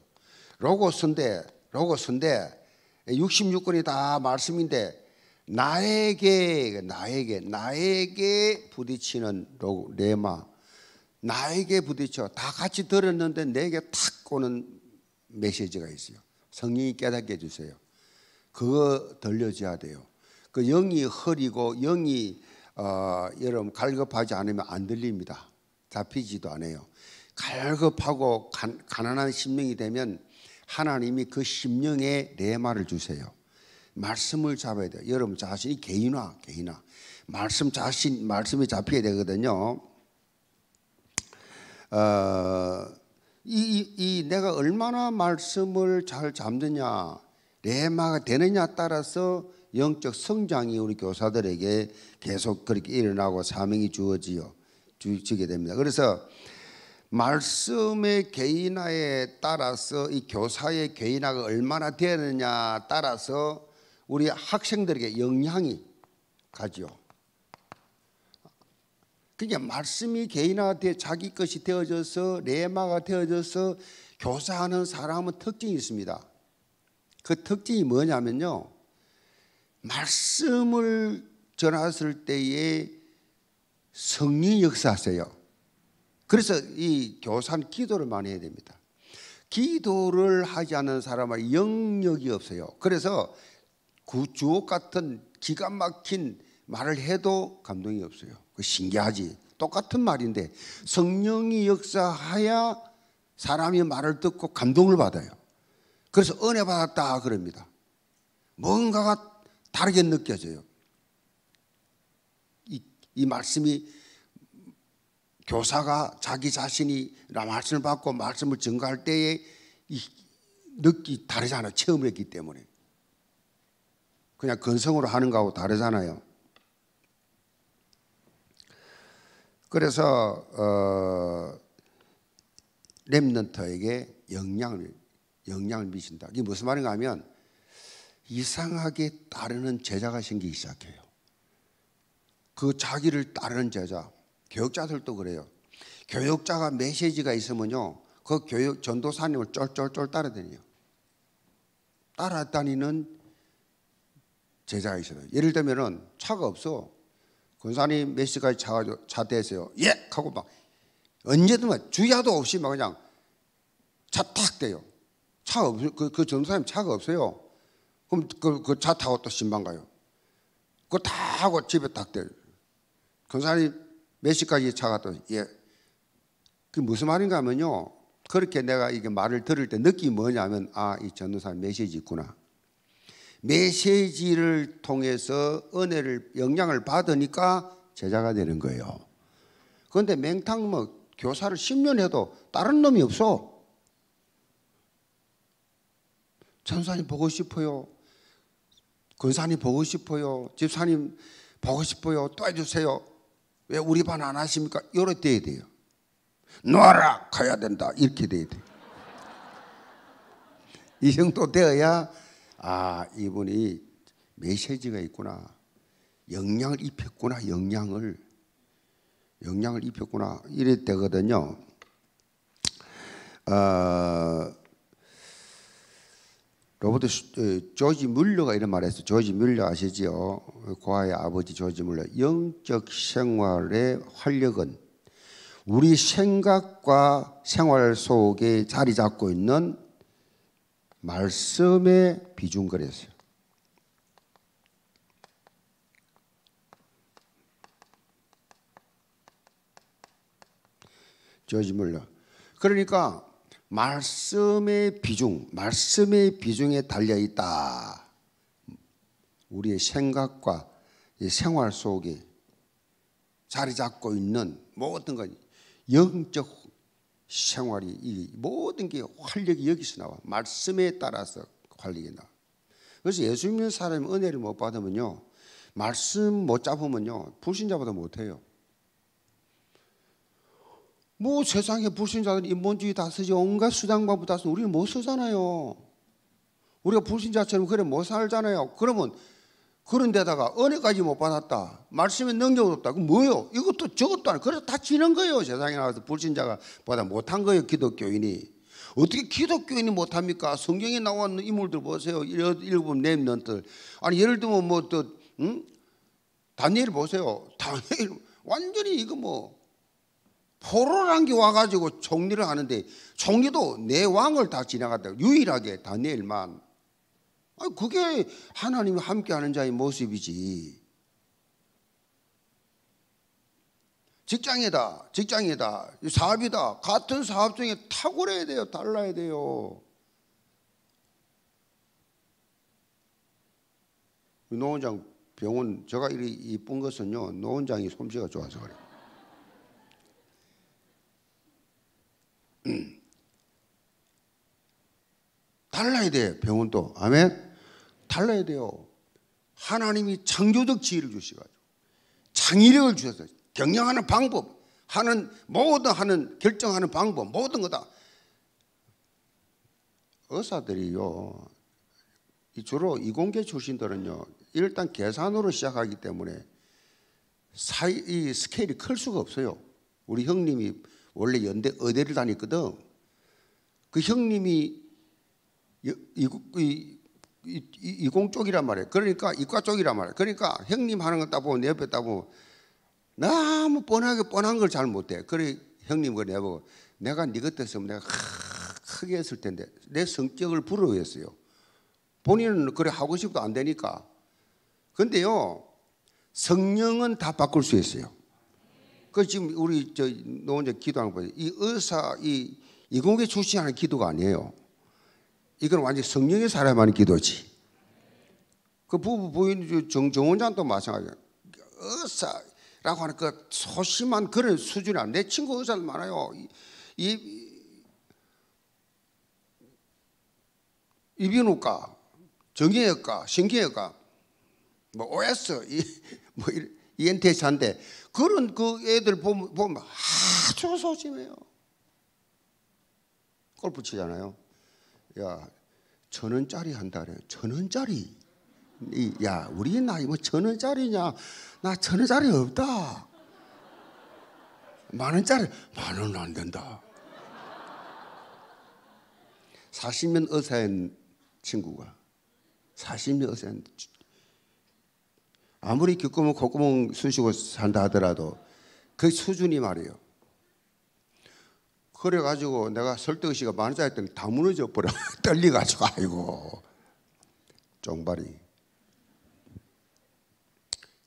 로고스인데 로고스인데 66권이 예, 다 말씀인데 나에게 나에게 나에게 부딪히는 레마 나에게 부딪혀 다 같이 들었는데 내게 탁 오는 메시지가 있어요. 성령이 깨닫게 해주세요. 그거 들려줘야 돼요. 그 영이 흐리고 영이 어, 여러분 갈급하지 않으면 안 들립니다. 잡히지도 않아요. 갈급하고 가, 가난한 심명이 되면 하나님이 그 심령에 레마를 네 주세요. 말씀을 잡아야 돼요. 여러분 자신이 개인화, 개인화. 말씀 자신, 말씀이 잡혀야 되거든요. 어, 이, 이, 이 내가 얼마나 말씀을 잘 잡느냐, 레마가 네 되느냐 따라서 영적 성장이 우리 교사들에게 계속 그렇게 일어나고 사명이 주어지요. 주지게 됩니다. 그래서 말씀의 개인화에 따라서 이 교사의 개인화가 얼마나 되느냐 에 따라서 우리 학생들에게 영향이 가지요. 그러니까 말씀이 개인화돼 자기 것이 되어져서 레마가 되어져서 교사하는 사람은 특징이 있습니다. 그 특징이 뭐냐면요. 말씀을 전하실 때에 성리 역사하세요. 그래서 이 교산 기도를 많이 해야 됩니다. 기도를 하지 않는 사람은 영역이 없어요. 그래서 그 주옥 같은 기가 막힌 말을 해도 감동이 없어요. 그 신기하지. 똑같은 말인데 성령이 역사하야 사람이 말을 듣고 감동을 받아요. 그래서 은혜 받았다 그럽니다. 뭔가가 다르게 느껴져요. 이, 이 말씀이 교사가 자기 자신이 말씀을 받고 말씀을 증거할 때에 이 느끼 다르잖아요. 체험 했기 때문에. 그냥 건성으로 하는 거하고 다르잖아요. 그래서 어, 렘넌트에게 영향을 영향을 미친다. 이게 무슨 말인가 하면 이상하게 따르는 제자가 생기기 시작해요. 그 자기를 따르는 제자, 교육자들도 그래요. 교육자가 메시지가 있으면요. 그 교육 전도사님을 쫄쫄쫄 따라다녀요. 따라다니는 제자가 있어요. 예를 들면은 차가 없어. 권사님 몇 시까지 차, 가차 대세요? 예! 하고 막 언제든 막 주야도 없이 막 그냥 차 탁 대요. 차 없, 그, 그 전도사님 차가 없어요. 그럼 그, 그 차 타고 또 신방 가요. 그거 다 하고 집에 딱 대요. 권사님 몇 시까지 차가 또 예. 그 무슨 말인가 하면요. 그렇게 내가 이게 말을 들을 때 느낌이 뭐냐면 아, 이 전도사 메시지 있구나. 메시지를 통해서 은혜를 영향을 받으니까 제자가 되는 거예요. 그런데 맹탕 뭐 교사를 10년 해도 다른 놈이 없어. 전사님 보고 싶어요. 권사님 보고 싶어요. 집사님 보고 싶어요. 또 해주세요. 왜 우리 반 안 하십니까? 요래 돼야 돼요. 놔라 가야 된다 이렇게 돼야 돼이 정도 되어야 아 이분이 메시지가 있구나 영향을 입혔구나 영향을 영향을 입혔구나 이래 되거든요. 어, 로버트 어, 조지 뮬러가 이런 말을 했어요. 조지 뮬러 아시지요? 고아의 아버지 조지 뮬러. 영적 생활의 활력은 우리 생각과 생활 속에 자리 잡고 있는 말씀의 비중거리였어요. 조지 뮬러. 그러니까 말씀의 비중, 말씀의 비중에 달려 있다. 우리의 생각과 생활 속에 자리 잡고 있는 모든 것 영적 생활이 이 모든 게 활력이 여기서 나와 말씀에 따라서 활력이 나. 그래서 예수 믿는 사람이 은혜를 못 받으면요 말씀 못 잡으면요 불신자보다 못해요. 뭐 세상에 불신자들 인본주의 다 쓰지 온갖 수단과부 다 쓰는 우리는 못 뭐 쓰잖아요. 우리가 불신자처럼 그래 못 뭐 살잖아요. 그러면 그런 데다가 은혜까지 못 받았다. 말씀에 능력 없다. 그 뭐요? 이것도 저것도 아니. 그래서 다 지는 거예요. 세상에 나와서 불신자가 보다 못한 거예요. 기독교인이. 어떻게 기독교인이 못합니까? 성경에 나와 있는 인물들 보세요. 일곱 내면들 아니 예를 들면 뭐또 응? 다니엘 보세요. 다니엘 완전히 이거 뭐 포로라게 와가지고 총리를 하는데 총리도 내 왕을 다 지나갔다. 유일하게 다니엘만. 그게 하나님이 함께하는 자의 모습이지. 직장이다, 직장이다, 사업이다. 같은 사업 중에 탁월해야 돼요, 달라야 돼요. 노원장 병원 제가 이 이쁜 것은요 노원장이 솜씨가 좋아서 그래요. 음. 달라야 돼 병원도 아멘 달라야 돼요 하나님이 창조적 지혜를 주셔가지고 창의력을 주셔서 경영하는 방법 하는 모든 하는 결정하는 방법 모든 거다 의사들이요 주로 이공계 출신들은요 일단 계산으로 시작하기 때문에 사이 이 스케일이 클 수가 없어요 우리 형님이 원래 연대 의대를 다녔거든. 그 형님이 이, 공 쪽이란 말이야. 그러니까 이과 쪽이란 말이야. 그러니까 형님 하는 거딱 보고 내 옆에 딱 보고 너무 뻔하게 뻔한 걸 잘 못해. 그래 형님 그 내보고 내가 네곁에으면 내가 네 크게 했을 텐데 내 성격을 부러워했어요. 본인은 그래 하고 싶어도 안 되니까. 근데요 성령은 다 바꿀 수 있어요. 그 지금 우리 저 노원자 기도하는 거예요. 이 의사 이 이공계 출신하는 기도가 아니에요. 이건 완전 성령의 사람하는 기도지. 그 부부 부인 정정원장도 마찬가지예요 의사라고 하는 그 소심한 그런 수준이 아내 친구 의사들 많아요. 이, 이 이비인후과, 정형외과, 신경외과, 뭐 OS 이, 뭐 이런 이엔테 잔데 그런 그 애들 보면, 보면 아주 소심해요. 골프 치잖아요. 야, 천 원짜리 한다래. 천 원짜리. 야, 우리 나이 뭐천 원짜리냐? 나 천 원짜리 없다. 만 원짜리 만원안 된다. 40년 어사인 친구가 40년 어사인 아무리 기꺼멍 콧구멍 쑤시고 산다 하더라도 그 수준이 말이에요. 그래가지고 내가 설득시가 많아졌더니 다 무너져 버려 떨리가지고 아이고 종발이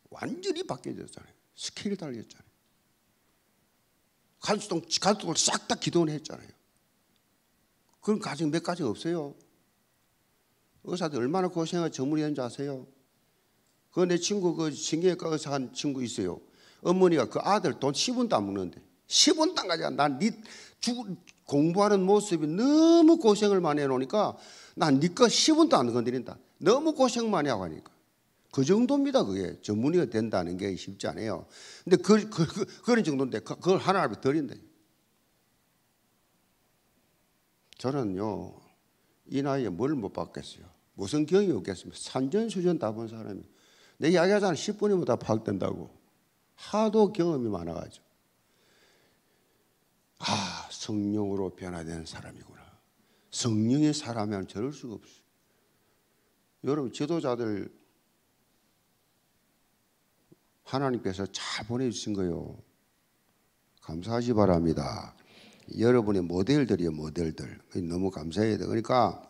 완전히 바뀌어졌잖아요. 스케일이 달라잖아요 간수동 간수동을 싹 다 기도원 했잖아요. 그런 가정 몇 가지 없어요. 의사들 얼마나 고생을 저물이 했는지 아세요? 그내 친구 그 신경외과 의사 한 친구 있어요. 어머니가 그 아들 돈 10원도 안 먹는데 10원도 가져가. 난네 공부하는 모습이 너무 고생을 많이 해놓으니까 난네거 10원도 안 건드린다. 너무 고생 많이 하고 하니까. 그 정도입니다. 그게 전문의가 된다는 게 쉽지 않아요. 근데 그, 그, 그, 그런 정도인데 그, 그걸 하나 앞 드린다. 저는요, 이 나이에 뭘 못 받겠어요. 무슨 경이 없겠습니까? 산전수전 다 본 사람이 내 이야기하잖아. 10분이면 다 파악된다고. 하도 경험이 많아가지고. 아, 성령으로 변화된 사람이구나. 성령의 사람이면 저럴 수가 없어. 여러분, 지도자들 하나님께서 잘 보내주신 거요. 감사하시 바랍니다. 여러분의 모델들이요, 모델들. 너무 감사해야 돼. 그러니까,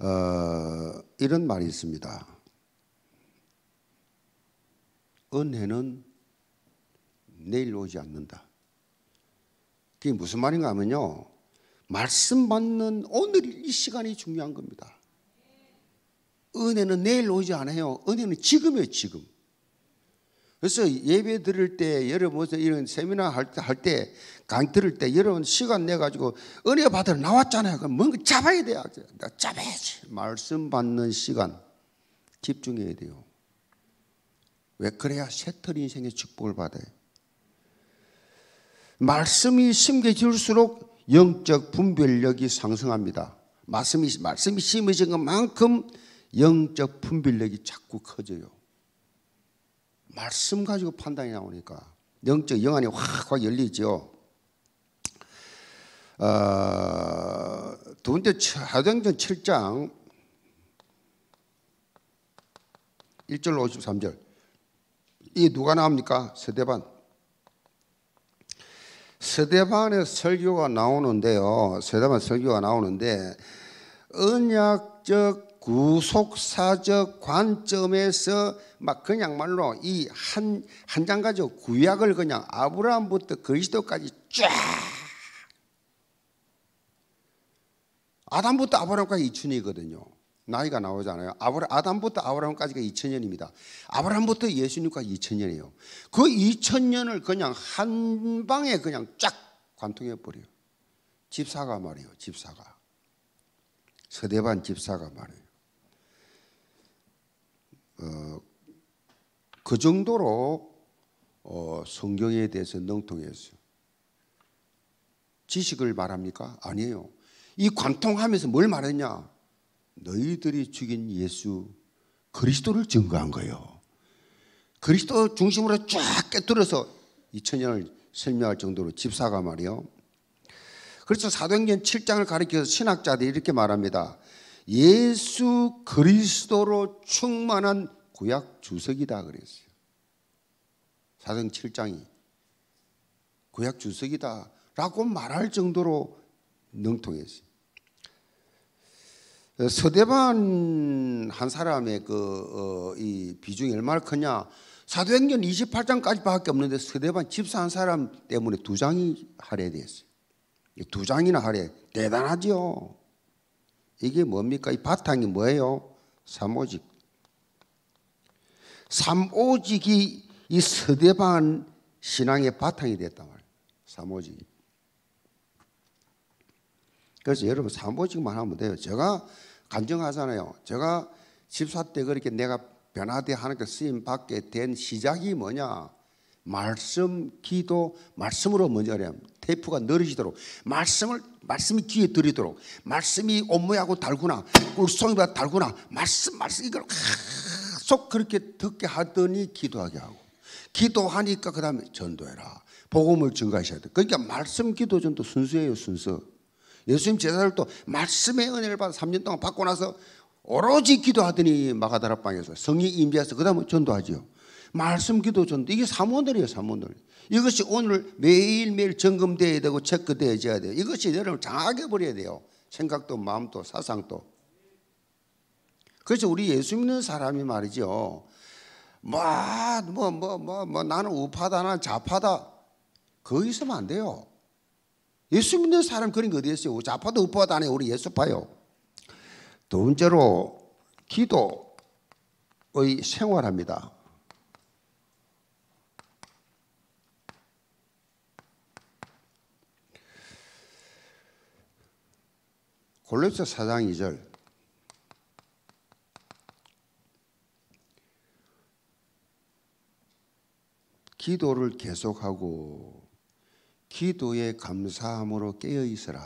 어, 이런 말이 있습니다. 은혜는 내일 오지 않는다. 그게 무슨 말인가 하면요. 말씀 받는 오늘 이 시간이 중요한 겁니다. 은혜는 내일 오지 않아요. 은혜는 지금이에요, 지금. 그래서 예배 드릴 때, 여러분 이런 세미나 할 때, 할 때, 강 들을 때, 여러분 시간 내가지고 은혜 받으러 나왔잖아요. 그럼 뭔가 잡아야 돼요. 잡아야지. 말씀 받는 시간. 집중해야 돼요. 왜 그래야 새털 인생의 축복을 받아요. 말씀이 심겨질수록 영적 분별력이 상승합니다. 말씀이 말씀이 심해진 것만큼 영적 분별력이 자꾸 커져요. 말씀 가지고 판단이 나오니까 영적 영안이 확 확 열리죠. 어, 두 번째 사도전 7장 1절로 53절 이 누가 나옵니까? 스데반. 스데반의 설교가 나오는데요. 스데반 설교가 나오는데 언약적 구속사적 관점에서 막 그냥 말로 이 한 한장 가지고 구약을 그냥 아브라함부터 그리스도까지 쫙 아담부터 아브라함까지 이춘이거든요. 나이가 나오잖아요. 아브라, 아담부터 아브라함까지가 2000년입니다. 아브라함부터 예수님과 2000년이에요. 그 2000년을 그냥 한 방에 그냥 쫙 관통해 버려요. 집사가 말이에요. 집사가. 서대반 집사가 말이에요. 어, 그 정도로 어, 성경에 대해서 능통했어요. 지식을 말합니까? 아니에요. 이 관통하면서 뭘 말했냐? 너희들이 죽인 예수 그리스도를 증거한 거예요. 그리스도 중심으로 쫙 깨뜨려서 2000년을 설명할 정도로 집사가 말이요. 그래서 그렇죠. 사도행전 7장을 가리켜서 신학자들이 이렇게 말합니다. 예수 그리스도로 충만한 구약 주석이다 그랬어요. 사도행 7장이 구약 주석이다라고 말할 정도로 능통했어요. 서대반 한 사람의 그이 어, 비중이 얼마나 크냐? 사도행전 28장까지밖에 없는데 서대반 집사 한 사람 때문에 두 장이 할애됐어요. 두 장이나 할애 대단하죠. 이게 뭡니까? 이 바탕이 뭐예요? 삼오직. 삼오직이 이 서대반 신앙의 바탕이 됐단 말이에요. 삼오직 그래서 여러분 삼오직만 하면 돼요. 제가 간증하잖아요. 제가 14대 그렇게 내가 변화되 하나님께 그 쓰임 받게 된 시작이 뭐냐? 말씀, 기도, 말씀으로 먼저 하래 테이프가 늘어지도록 말씀을 말씀이 귀에 들이도록 말씀이 온무하고 달구나 꿀송이보다 달구나 말씀 말씀 이걸 계속 그렇게 듣게 하더니 기도하게 하고 기도하니까 그다음에 전도해라 복음을 증가하셔야 돼. 그러니까 말씀, 기도, 전도 순수예요 순수. 예수님 제사를 또 말씀의 은혜를 받아 3년 동안 받고 나서 오로지 기도하더니 마가다락 방에서 성이 임재해서 그다음에 전도하지요. 말씀 기도 전도 이게 사모들이에요 사모들 이것이 오늘 매일매일 점검돼야 되고 체크돼야 돼요 이것이 여러분 장하게 버려야 돼요 생각도 마음도 사상도 그래서 우리 예수 믿는 사람이 말이죠 뭐뭐뭐뭐 뭐, 뭐, 뭐, 뭐, 나는 우파다 나는 좌파다 거기서면 안 돼요 예수 믿는 사람 그런 게 어디 있어요? 좌파도 우파도 아니에요. 우리 예수파요. 두 번째로 기도의 생활합니다. 골로새 4장 2절 기도를 계속하고 기도에 감사함으로 깨어 있어라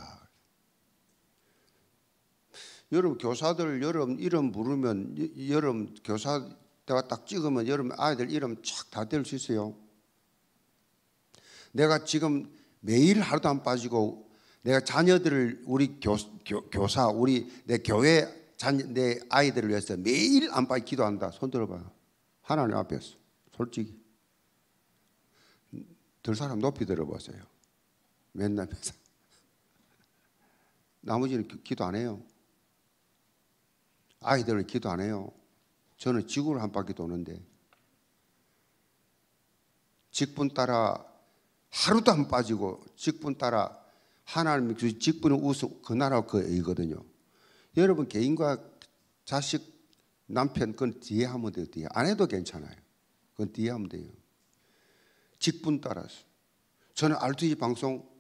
여름 교사들 여름 이름 부르면 여름 교사 내가 딱 찍으면 여름 아이들 이름 착다될수 있어요. 내가 지금 매일 하루도 안 빠지고 내가 자녀들을 우리 교, 교사 우리 내 교회 자녀, 내 아이들을 위해서 매일 안 빠지 기도한다. 손 들어봐요. 하나님 앞에서 솔직히 음, 들 사람 높이 들어보세요. 맨날 매사. 나머지는 기도 안 해요. 아이들은 기도 안 해요. 저는 지구를 한 바퀴 도는데 직분 따라 하루도 안 빠지고 직분 따라 하나님 그직분을 우선 그, 그 나라 그이거든요. 여러분 개인과 자식 남편 그건 뒤에 하면 돼요. 뒤에 안 해도 괜찮아요. 그건 뒤에 하면 돼요. 직분 따라서 저는 알투지 방송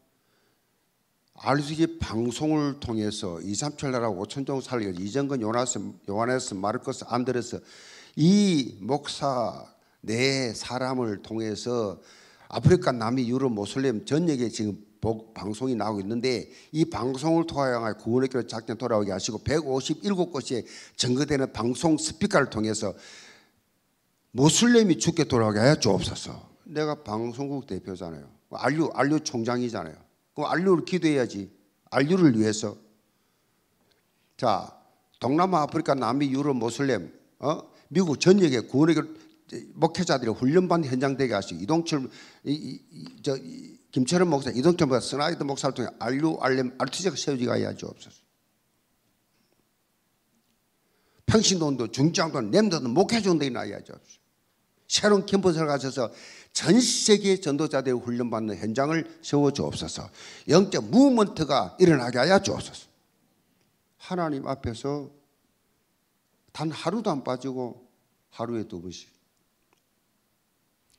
RCG 방송을 통해서 2, 3천 나라 5천 종 살려 이정근 요나스, 요하네스, 마르코스, 안드레스 이 목사 네 사람을 통해서 아프리카, 남미, 유럽, 모슬렘 전역에 지금 복, 방송이 나오고 있는데 이 방송을 통하여 구원의 길 작전 돌아오게 하시고 157곳에 증거되는 방송 스피커를 통해서 모슬렘이 죽게 돌아오게 하여 주옵소서. 내가 방송국 대표잖아요. 알류 알류 총장이잖아요. 그럼 류를 기도해야지. 알류를 위해서. 자, 동남아, 아프리카, 남미, 유럽, 모슬렘, 어? 미국 전역에 구원의 목회자들이 훈련받 현장되게 하시고 이동철, 이, 이, 이, 저, 이, 김철은 목사, 이동철 목사, 스나이드 목사를 통해 알류, 알렘, 알투제가 세우지가 해야지 없었어. 평신도도 중장도 렘도도 목회자도 나야지 없어. 새로운 캠퍼스를 가셔서 전 세계 전도자들 이 훈련받는 현장을 세워주옵소서. 영적 무먼트가 일어나게 하여 주옵소서. 하나님 앞에서 단 하루도 안 빠지고 하루에 두 번씩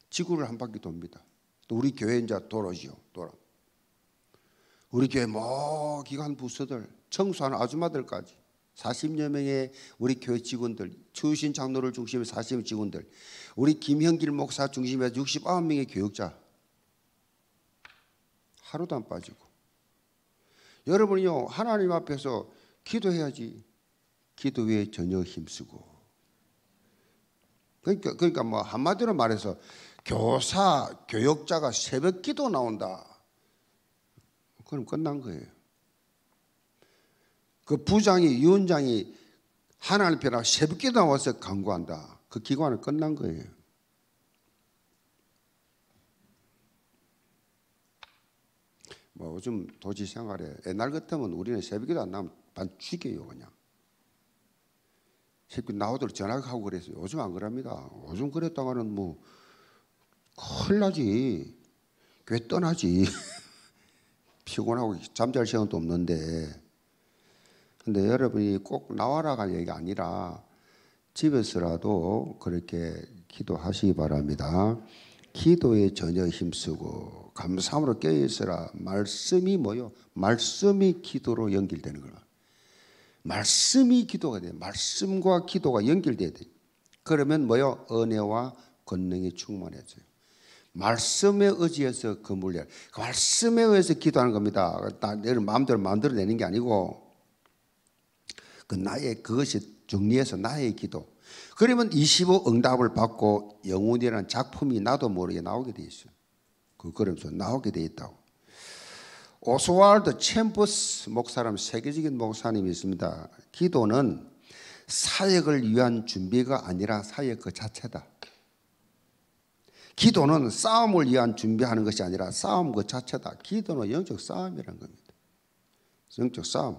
지구를 한 바퀴 돕니다. 또 우리 교회 인자 돌아지요 돌아. 우리 교회 뭐 기관 부서들 청소하는 아줌마들까지 40여 명의 우리 교회 직원들, 추신 장로를 중심으로 40명 직원들, 우리 김현길 목사 중심에 69명의 교육자. 하루도 안 빠지고. 여러분이요, 하나님 앞에서 기도해야지. 기도에 위 전혀 힘쓰고. 그러니까, 그러니까 뭐 한마디로 말해서 교사, 교육자가 새벽 기도 나온다. 그럼 끝난 거예요. 그 부장이 위원장이 하나님 앞에 새벽에 나와서 간구한다그 기관은 끝난 거예요. 뭐 요즘 도시 생활에 옛날 같으면 우리는 새벽에도 안 나면 반 죽여요 그냥. 새벽 나오도록 전화하고 그랬어요. 요즘 안 그럽니다. 요즘 그랬다가는 뭐 큰일 나지. 왜 떠나지. 피곤하고 잠잘 시간도 없는데 근데 여러분이 꼭 나와라가 얘기가 아니라 집에서라도 그렇게 기도하시기 바랍니다. 기도에 전혀 힘쓰고 감사함으로 깨어있으라. 말씀이 뭐요? 말씀이 기도로 연결되는 거라. 말씀이 기도가 돼. 말씀과 기도가 연결돼야 돼. 그러면 뭐요? 은혜와 권능이 충만해져요. 말씀에 의지해서 그물려. 말씀에 의해서 기도하는 겁니다. 나 마음대로 만들어내는 게 아니고 그 나의 그것이 정리해서 나의 기도. 그러면 25 응답을 받고 영혼이라는 작품이 나도 모르게 나오게 돼있어그 그림에서 나오게 돼 있다고. 오스왈드 챔버스 목사람 세계적인 목사님이 있습니다. 기도는 사역을 위한 준비가 아니라 사역 그 자체다. 기도는 싸움을 위한 준비하는 것이 아니라 싸움 그 자체다. 기도는 영적 싸움이라는 겁니다. 영적 싸움.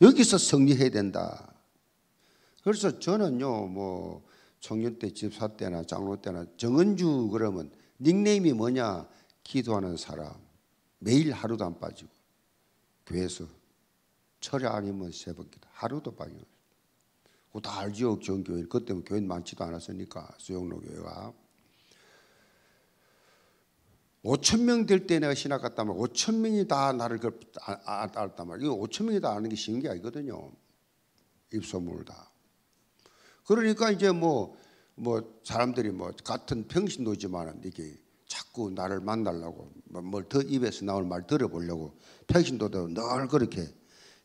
여기서 승리해야 된다. 그래서 저는요, 뭐, 청년 때, 집사 때나 장로 때나 정은주 그러면 닉네임이 뭐냐? 기도하는 사람. 매일 하루도 안 빠지고. 교회에서. 철이 아니면 세번 기도 하루도 빠지고. 그다 알지요, 전교회. 그때는 교회 는 많지도 않았으니까, 수영로 교회가. 5천 명될 때 내가 신학 갔단 말이야. 5천 명이 다 나를 그 아, 아, 아 알단 말이야. 이거 5천 명이 다 아는 게 쉬운 게 아니거든요. 입소문을 다. 그러니까 이제 뭐, 뭐 사람들이 뭐 같은 평신도지만 이게 자꾸 나를 만나려고 뭐, 뭘더 입에서 나올 말 들어보려고 평신도도 늘 그렇게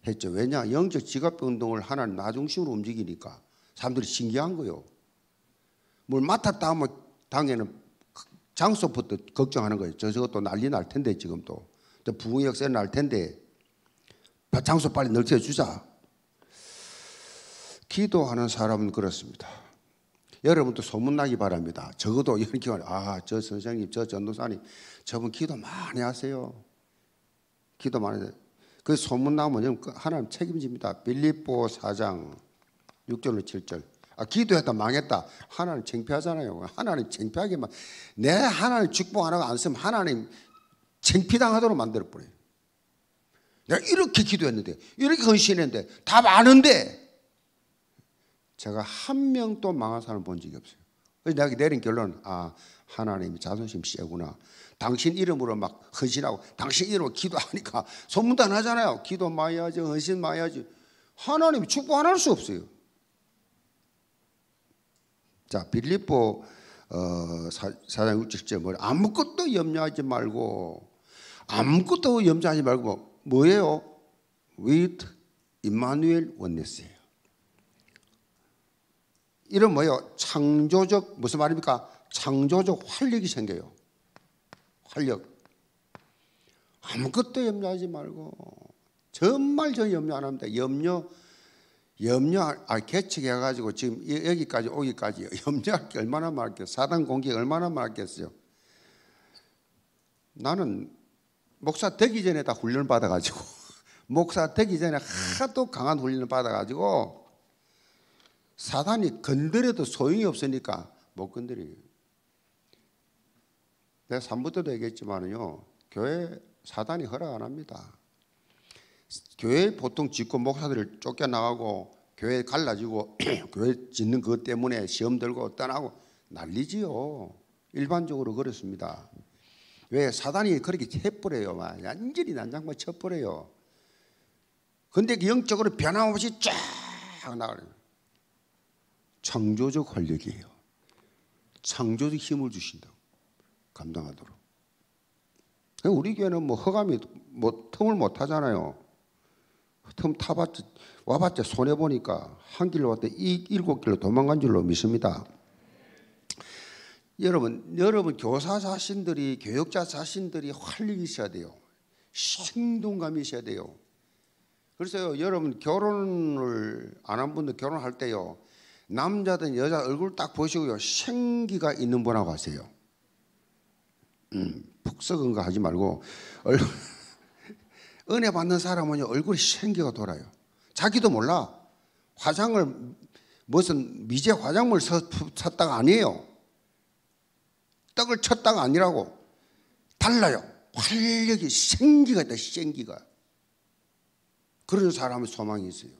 했죠. 왜냐? 영적 지각병동을 하나는 나중심으로 움직이니까 사람들이 신기한 거요. 뭘 맡았다 하면 당에는 장소부터 걱정하는 거예요. 저 저것도 난리 날 텐데 지금 또. 부흥 역세 날 텐데 장소 빨리 넓혀 주자. 기도하는 사람은 그렇습니다. 여러분도 소문나기 바랍니다. 적어도 이런 기간, 아, 저 선생님, 저 전도사님, 저분 기도 많이 하세요. 기도 많이 하세요. 그 소문나면 그 하나님 책임집니다. 빌리뽀 사장 6절로 7절. 아, 기도했다 망했다. 하나님 창피하잖아요. 하나님 창피하게 막. 내 하나님 축복 하나가 안 쓰면 하나님 창피당하도록 만들어 버려요. 내가 이렇게 기도했는데 이렇게 헌신했는데 답 아는데 제가 한 명도 망한 사람 본 적이 없어요. 그래서 내가 내린 결론은 아 하나님이 자존심 세구나. 당신 이름으로 막 헌신하고 당신 이름으로 기도하니까 소문도 안 하잖아요. 기도 많이 하지 헌신 많이 하지 하나님이 축복 안 할 수 없어요. 자, 빌립보 사장 6절째 아무것도 염려하지 말고 아무것도 염려하지 말고 뭐, 뭐예요? With Emmanuel Oneness예요. 이런 뭐예요? 창조적 무슨 말입니까? 창조적 활력이 생겨요. 활력. 아무것도 염려하지 말고 정말 저 염려 안 합니다. 염려 염려 알개측해 아, 가지고 지금 여기까지 오기까지 염려할 게 얼마나 많겠어요. 사단 공격 얼마나 많겠어요. 나는 목사 되기 전에 다 훈련 받아 가지고 목사 되기 전에 하도 강한 훈련을 받아 가지고 사단이 건드려도 소용이 없으니까 못 건드려요. 내가 3부 때도 얘기했지만요. 교회 사단이 허락 안 합니다. 교회 보통 짓고 목사들을 쫓겨나가고 교회 갈라지고 교회 짓는 것 때문에 시험 들고 떠나고 난리지요. 일반적으로 그렇습니다. 왜 사단이 그렇게 해버려요. 완전히 난장만 쳐버려요. 근데 그 영적으로 변함없이 쫙 나가요. 창조적 활력이에요. 창조적 힘을 주신다고 감당하도록. 우리 교회는 뭐 허감이 뭐 틈을 못 하잖아요. 틈 타봤자 와봤자 손해 보니까 한 길로 왔다 이 일곱 길로 도망간 줄로 믿습니다. 여러분, 여러분 교사 자신들이 교육자 자신들이 활력이 있어야 돼요. 행동감이 있어야 돼요. 글쎄요, 여러분 결혼을 안 한 분들 결혼할 때요. 남자든 여자 얼굴 딱 보시고요. 생기가 있는 분하고 하세요. 음, 푹 썩은 거 하지 말고 얼굴 은혜 받는 사람은 얼굴이 생기가 돌아요. 자기도 몰라. 화장을 무슨 미제 화장물 쳤다가 아니에요. 떡을 쳤다가 아니라고. 달라요. 활력이 생기가 있다. 생기가. 그런 사람의 소망이 있어요.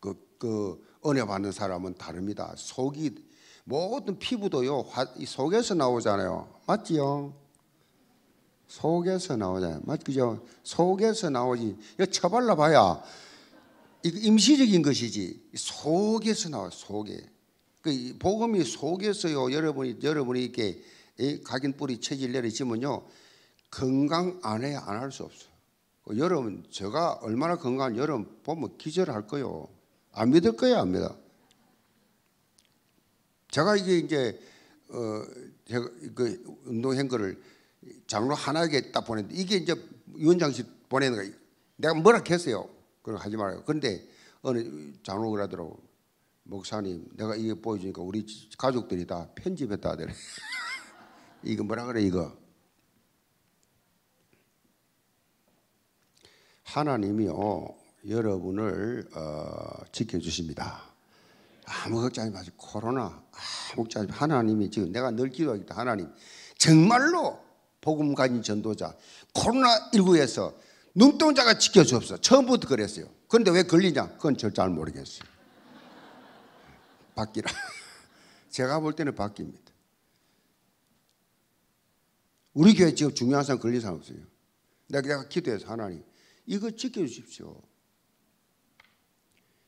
그, 그 은혜 받는 사람은 다릅니다. 속이 모든 피부도요. 속에서 나오잖아요. 맞지요? 속에서 나오잖아요. 맞죠? 속에서 나오지. 이거 쳐발라 봐야 이거 임시적인 것이지. 속에서 나와 속에. 그 복음이 속에서요. 여러분이 여러분이 이렇게 각인 뿌리 체질 내리지면요 건강 안해안할 수 없어. 그 여러분 제가 얼마나 건강한 여러분 보면 기절할 거요. 안 믿을 거예요, 안믿 제가 이게 이제 어 제가 그 운동 행거를 장로 하나에게 딱 보냈는데 이게 이제 위원장실 보내는 거예요. 내가 뭐라 했어요. 그걸 하지 말아요. 그런데 어느 장로가 그러더라고. 목사님, 내가 이게 보여주니까 우리 가족들이 다 편집했다 하더래. 이거 뭐라 그래, 이거. 하나님이요, 여러분을 어, 지켜주십니다. 아무 걱정하지 마세요. 코로나, 아무 걱정하지 마세요. 하나님이 지금 내가 늘 기도하겠다. 하나님, 정말로 복음 가진 전도자 코로나19에서 눈동자가 지켜주옵소 처음부터 그랬어요 그런데 왜 걸리냐 그건 절 잘 모르겠어요 바뀌라 제가 볼 때는 바뀝니다 우리 교회 지금 중요한 사람 걸린 사람 없어요 내가, 내가 기도해서 하나님 이거 지켜주십시오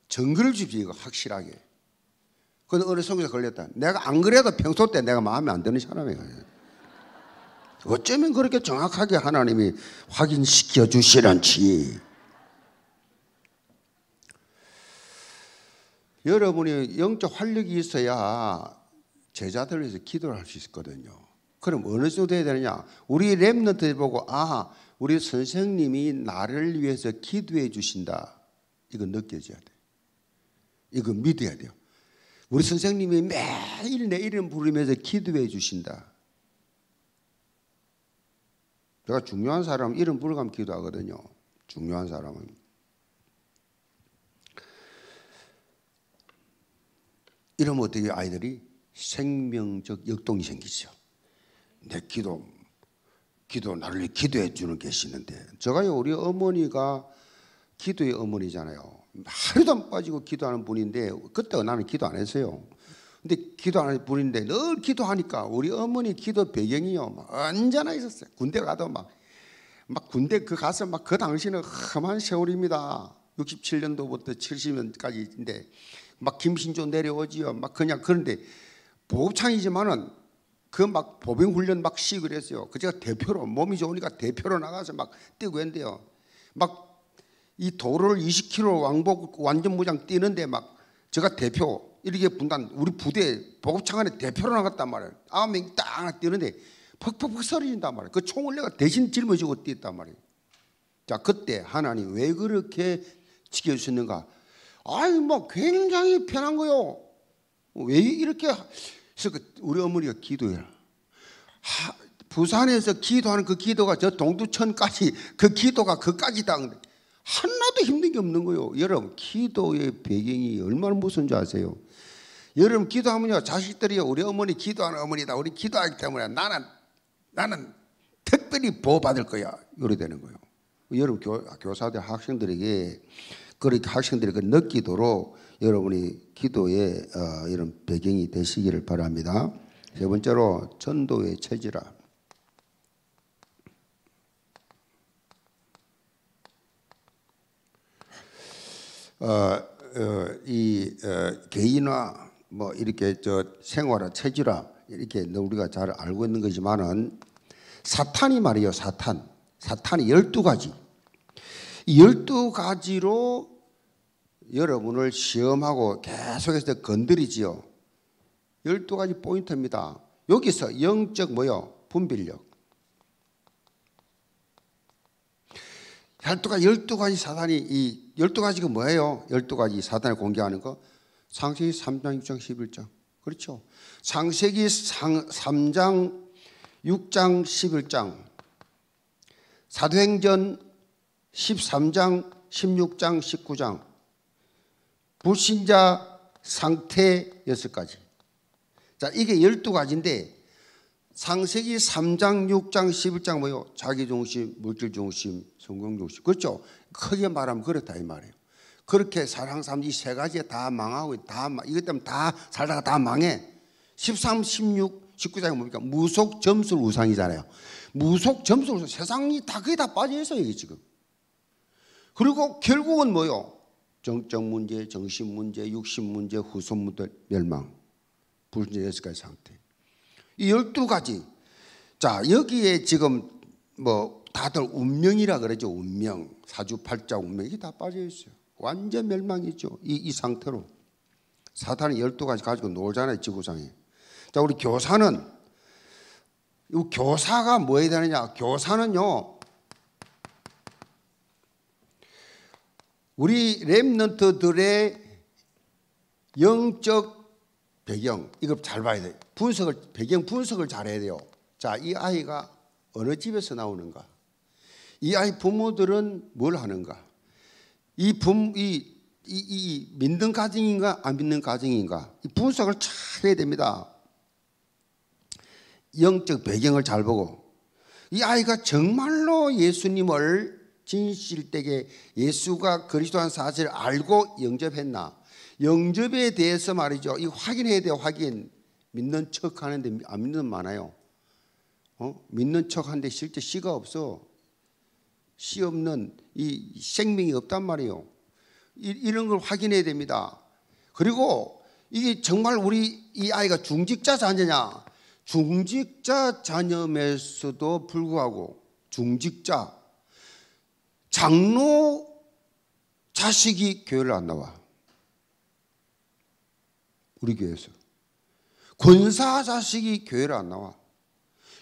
정글을 주십시오 이거 확실하게 그런데 어느 성교사 걸렸다 내가 안 그래도 평소 때 내가 마음에 안 드는 사람이에요 어쩌면 그렇게 정확하게 하나님이 확인시켜 주시는지. 여러분이 영적 활력이 있어야 제자들을 위해서 기도를 할 수 있거든요. 그럼 어느 정도 해야 되느냐? 우리 랩런트 보고, 아, 우리 선생님이 나를 위해서 기도해 주신다. 이거 느껴져야 돼. 이거 믿어야 돼요. 우리 선생님이 매일 내 이름 부르면서 기도해 주신다. 제가 중요한 사람 이름 불감 기도하거든요. 중요한 사람은. 이러면 어떻게 아이들이 생명적 역동이 생기죠. 내 기도, 기도, 나를 기도해 주는 계시는데. 제가요, 우리 어머니가 기도의 어머니잖아요. 하루도 안 빠지고 기도하는 분인데, 그때 나는 기도 안 했어요. 근데 기도 안하는분인데늘 기도하니까 우리 어머니 기도 배경이요. 언제나 있었어요. 군대 가도 막, 막 군대 그 가서 막그 당시는 험한 세월입니다. 67년도부터 70년까지인데 막 김신조 내려오지요. 막 그냥 그런데 보급창이지만은 그 막 보병훈련 막 시위를 했어요. 그 제가 대표로 몸이 좋으니까 대표로 나가서 막 뛰고 했는데요. 막 이 도로를 20km 왕복 완전 무장 뛰는데 막 제가 대표 이렇게 분단 우리 부대 보급창안에 대표로 나갔단 말이에요. 아홉 명이 딱 뛰는데 퍽퍽퍽 썰어진단 말이에요. 그 총을 내가 대신 짊어지고 뛰었단 말이에요. 자 그때 하나님 왜 그렇게 지켜주셨는가? 아이 뭐 굉장히 편한 거요. 왜 이렇게 그래서 그 우리 어머니가 기도해라. 하, 부산에서 기도하는 그 기도가 저 동두천까지 그 기도가 그까지다. 하나도 힘든 게 없는 거예요. 여러분 기도의 배경이 얼마나 무서운 줄 아세요? 여러분 기도하면요 자식들이 우리 어머니 기도하는 어머니다 우리 기도하기 때문에 나는 나는 특별히 보호받을 거야 이래 되는 거예요. 여러분 교, 교사들 학생들에게 그렇게 학생들이 그 느끼도록 여러분이 기도에 어, 이런 배경이 되시기를 바랍니다. 세 번째로 전도의 체질화. 어, 어, 이 어, 개인화 뭐 이렇게 저 생활화 체질화 이렇게 우리가 잘 알고 있는 거지만은 사탄이 말이에요 사탄 사탄이 열두 가지 열두 가지로 여러분을 시험하고 계속해서 건드리지요 열두 가지 포인트입니다 여기서 영적 뭐요 분별력 열두 가지 열두 가지 사단이 이 열두 가지가 뭐예요 열두 가지 사단을 공개하는 거 창세기 3장, 6장, 11장. 그렇죠. 창세기 3장, 6장, 11장. 사도행전 13장, 16장, 19장. 불신자 상태 6가지. 자, 이게 12가지인데 상세기 3장, 6장, 11장 뭐요? 자기 중심, 물질 중심, 성공 중심. 그렇죠? 크게 말하면 그렇다 이 말이에요. 그렇게 사랑 삼지 세 가지에 다 망하고 다 이것 때문에 다 살다가 다 망해. 13, 16, 19장이 뭡니까? 무속 점술 우상이잖아요. 무속 점술 우상 세상이 다 거의 다 빠져 있어요, 이게 지금. 그리고 결국은 뭐요? 정적 문제, 정신 문제, 육신 문제, 후손 문제, 멸망. 불신자 여섯 지 상태. 이 열두 가지. 자, 여기에 지금 뭐 다들 운명이라 그러죠. 운명. 사주팔자 운명. 이다 빠져 있어요. 완전 멸망이죠. 이, 이 상태로. 사탄이 12가지 가지고 놀잖아요. 지구상에. 자, 우리 교사는, 이 교사가 뭐 해야 되느냐. 교사는요. 우리 랩런트들의 영적 배경 이걸 잘 봐야 돼요. 분석을 배경 분석을 잘 해야 돼요. 자, 이 아이가 어느 집에서 나오는가? 이 아이 부모들은 뭘 하는가? 이 분, 이, 이, 이, 이 믿는 가정인가 안 믿는 가정인가 이 분석을 잘 해야 됩니다. 영적 배경을 잘 보고 이 아이가 정말로 예수님을 진실되게 예수가 그리스도한 사실을 알고 영접했나 영접에 대해서 말이죠 이 확인해야 돼요 확인 믿는 척 하는데 안 아, 믿는 많아요 어? 믿는 척 하는데 실제 씨가 없어 씨 없는 이 생명이 없단 말이에요. 이, 런걸 확인해야 됩니다. 그리고 이게 정말 우리 이 아이가 중직자 자녀냐? 중직자 자녀에서도 불구하고 중직자 장로 자식이 교회를 안 나와. 우리 교회에서. 권사 자식이 교회를 안 나와.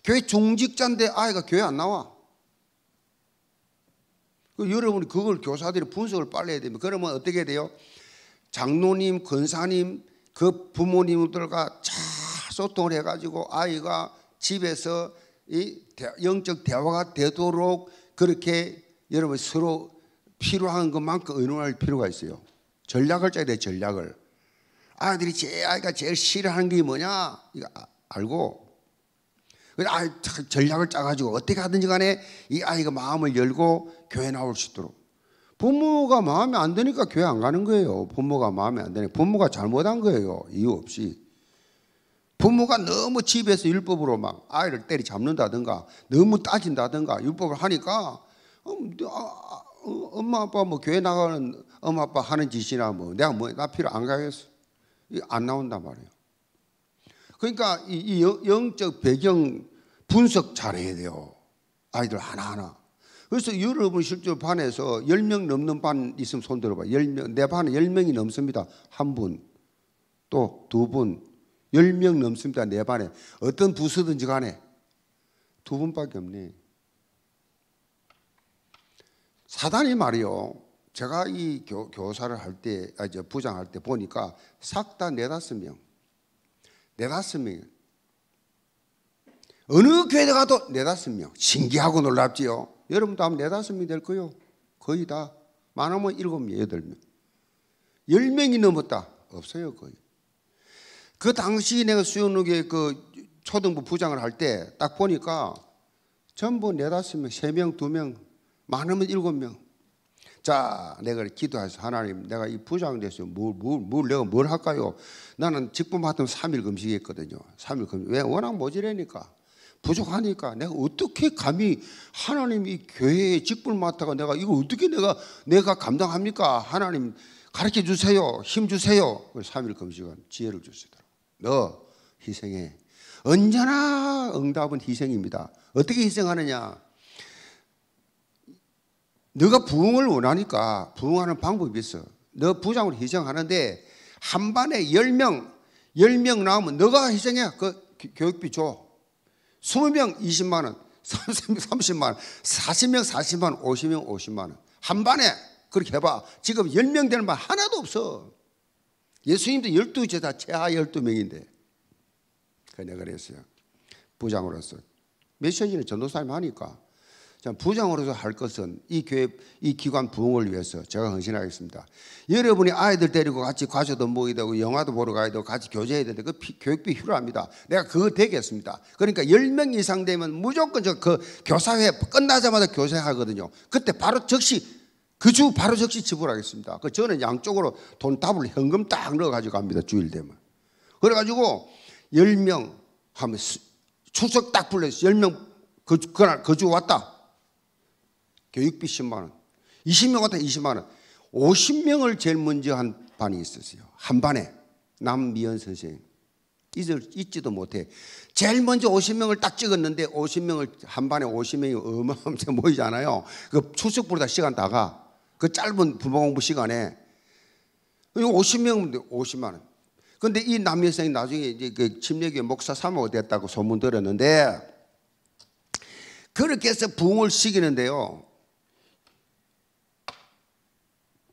교회 중직자인데 아이가 교회 안 나와. 그 여러분이 그걸 교사들이 분석을 빨리 해야 됩니다. 그러면 어떻게 돼요? 장로님, 권사님, 그 부모님들과 잘 소통을 해가지고 아이가 집에서 이 영적 대화가 되도록 그렇게 여러분 서로 필요한 것만큼 의논할 필요가 있어요. 전략을 짜야 돼, 전략을. 아들이 제 아이가 제일 싫어하는 게 뭐냐? 이거 아, 알고. 그래 전략을 짜가지고 어떻게 하든지 간에 이 아이가 마음을 열고 교회 나올 수 있도록. 부모가 마음에 안 드니까 교회 안 가는 거예요. 부모가 마음에 안 드니까. 부모가 잘못한 거예요. 이유 없이. 부모가 너무 집에서 율법으로 막 아이를 때리 잡는다든가 너무 따진다든가 율법을 하니까 어, 아, 어, 엄마 아빠 뭐 교회 나가는 엄마 아빠 하는 짓이나 뭐 내가 뭐나 필요 안 가겠어. 안 나온단 말이에요. 그러니까 이 영적 배경 분석 잘해야 돼요. 아이들 하나하나. 그래서 여러분 실제로 반에서 10명 넘는 반 있으면 손 들어봐. 10명, 내 반은 10명이 넘습니다. 한 분, 또 두 분, 10명 넘습니다. 내 반에. 어떤 부서든지 간에. 두 분밖에 없네. 사단이 말이요. 제가 이 교, 사를 할 때, 아, 저 부장할 때 보니까 싹다 네다섯 명. 네다섯 명. 어느 교회 가도 네다섯 명. 신기하고 놀랍지요. 여러분도 한마 네다섯 명이 될 거요. 거의 다. 많으면 일곱 명, 여덟 명. 열 명이 넘었다. 없어요, 거의. 그 당시 내가 수영룩의 그 초등부 부장을 할 때 딱 보니까 전부 네다섯 명, 세 명, 두 명, 많으면 일곱 명. 자, 내가 기도해서 하나님, 내가 이 부장 돼서 뭘, 뭘, 뭘 내가 뭘 할까요? 나는 직분 받으면 3일 금식했거든요. 3일 금식. 왜? 워낙 모질하니까. 부족하니까 내가 어떻게 감히 하나님이 교회의 직분을 맡아가 내가 이거 어떻게 내가 내가 감당합니까? 하나님 가르쳐 주세요. 힘 주세요. 3일 금식은 지혜를 주시더라. 너 희생해. 언제나 응답은 희생입니다. 어떻게 희생하느냐? 네가 부흥을 원하니까 부흥하는 방법이 있어. 너 부장으로 희생하는데 한 반에 10명, 10명 나오면 너가 희생해. 그 교육비 줘. 20명 20만 원, 30명 30만 원, 40명 40만 원, 50명 50만 원. 한 반에 그렇게 해봐. 지금 10명 되는 말 하나도 없어. 예수님도 12제 다 최하 12명인데. 그래 내가 그랬어요. 부장으로서. 메시지는 전도사님 하니까 부장으로서 할 것은 이 교회, 이 기관 부흥을 위해서 제가 헌신하겠습니다. 여러분이 아이들 데리고 같이 과제도 모이 되고 영화도 보러 가야 되고 같이 교제해야 되는데 그 피, 교육비 필요합니다. 내가 그거 되겠습니다. 그러니까 1명 이상 되면 무조건 저 그 교사회 끝나자마자 교사하거든요. 그때 바로 즉시 그 주 바로 즉시 지불하겠습니다. 그 저는 양쪽으로 돈 답을 현금 딱 넣어가지고 갑니다. 주일 되면. 그래가지고 1명 하면 추석 딱 불러서 1명 그, 그날 그 주 왔다. 교육비 10만 원. 20명 같아 20만 원. 50명을 제일 먼저 한 반이 있었어요. 한 반에 남미연 선생. 잊을, 잊지도 못해. 제일 먼저 50명을 딱 찍었는데 50명을 한 반에 50명이 어마어마하게 모이잖아요. 그추석부로다 시간 다가. 그 짧은 부모 공부 시간에 50명 50만 원. 근데 이 남여생이 미 나중에 이제 그 침례교 목사 사모가 됐다고 소문 들었는데 그렇게 해서 부흥을 시키는데요.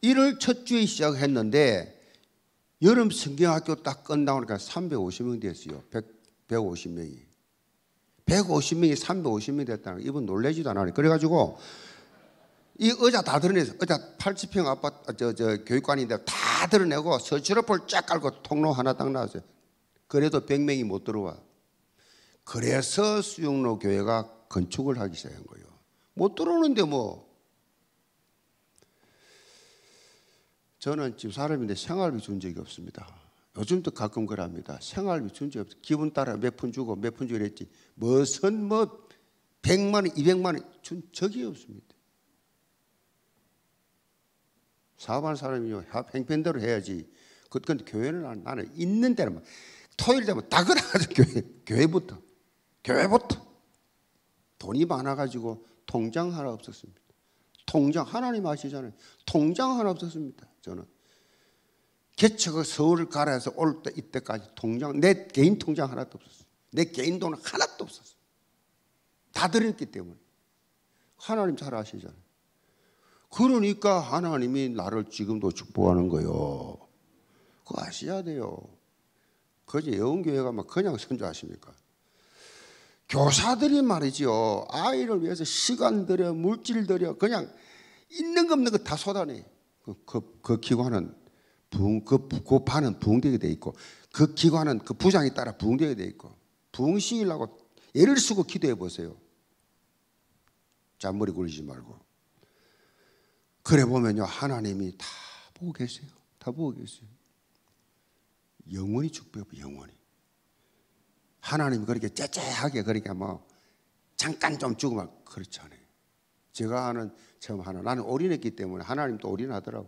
1월 첫 주에 시작했는데 여름 성경학교 딱 끝나오니까 350명 됐어요. 100, 150명이. 150명이 350명이 됐다는 거. 이분 놀래지도 않아요. 그래가지고 이 의자 다 드러내서 의자 80평 아파 저, 저 교육관인데 다 드러내고 서지로폴 쫙 깔고 통로 하나 딱 나왔어요. 그래도 100명이 못 들어와. 그래서 수영로 교회가 건축을 하기 시작한 거예요. 못 들어오는데 뭐 저는 지금 사람인데 생활비 준 적이 없습니다. 요즘도 가끔 그럽니다. 생활비 준 적이 없어. 기분 따라 몇 푼 주고 몇 푼 주고 그랬지. 무슨 뭐 100만 원, 200만 원 준 적이 없습니다. 사업하는 사람이요. 행편대로 해야지. 그건 교회는 나는 있는 대로만 토요일 되면 다그래가 교회, 교회부터 교회부터 돈이 많아가지고 통장 하나 없었습니다. 통장 하나님 아시잖아요. 통장 하나 없었습니다. 저는 개척을 서울을 갈아서 올 때 이때까지 통장 내 개인 통장 하나도 없었어요. 내 개인 돈은 하나도 없었어요. 다 들였기 때문에 하나님 잘 아시잖아요. 그러니까 하나님이 나를 지금도 축복하는 거요. 그거 아셔야 돼요. 그저 영교회가 막 그냥 선조하십니까? 교사들이 말이죠. 아이를 위해서 시간 들여, 물질 들여, 그냥 있는 거 없는 거 다 쏟아내. 그, 그, 그 기관은 부흥, 그, 그 반은 부흥되게 돼 있고, 그 기관은 그 부장에 따라 부흥되게 돼 있고, 부흥시키려고 예를 쓰고 기도해 보세요. 잔머리 굴리지 말고. 그래 보면요, 하나님이 다 보고 계세요. 다 보고 계세요. 영원히 축복해, 영원히. 하나님 그렇게 째째하게 그렇게까뭐 그러니까 잠깐 좀 주고 막 그렇지 않아요. 제가 아는 체험 하나 나는 올인했기 때문에 하나님도 올인하더라고.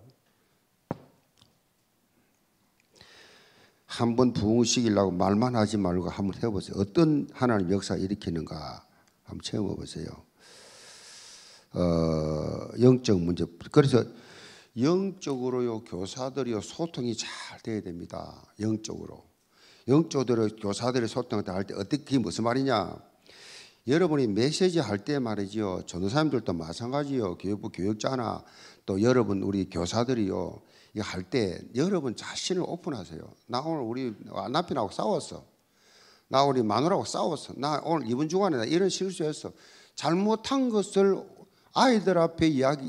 한번 부흥시키려고 말만 하지 말고 한번 해보세요. 어떤 하나님 역사 일으키는가 한번 체험해 보세요. 어, 영적 문제. 그래서 영적으로요 교사들이요 소통이 잘 돼야 됩니다. 영적으로. 영조들의 교사들의 소통을 할때 어떻게 그게 무슨 말이냐? 여러분이 메시지 할 때말이죠 전도사님들도 마찬가지요. 교육부 교육자나 또 여러분 우리 교사들이요. 이할때 여러분 자신을 오픈하세요. 나 오늘 우리 남편하고 싸웠어. 나 우리 마누라하고 싸웠어. 나 오늘 이번 주간에 나 이런 실수했어. 잘못한 것을 아이들 앞에 이야기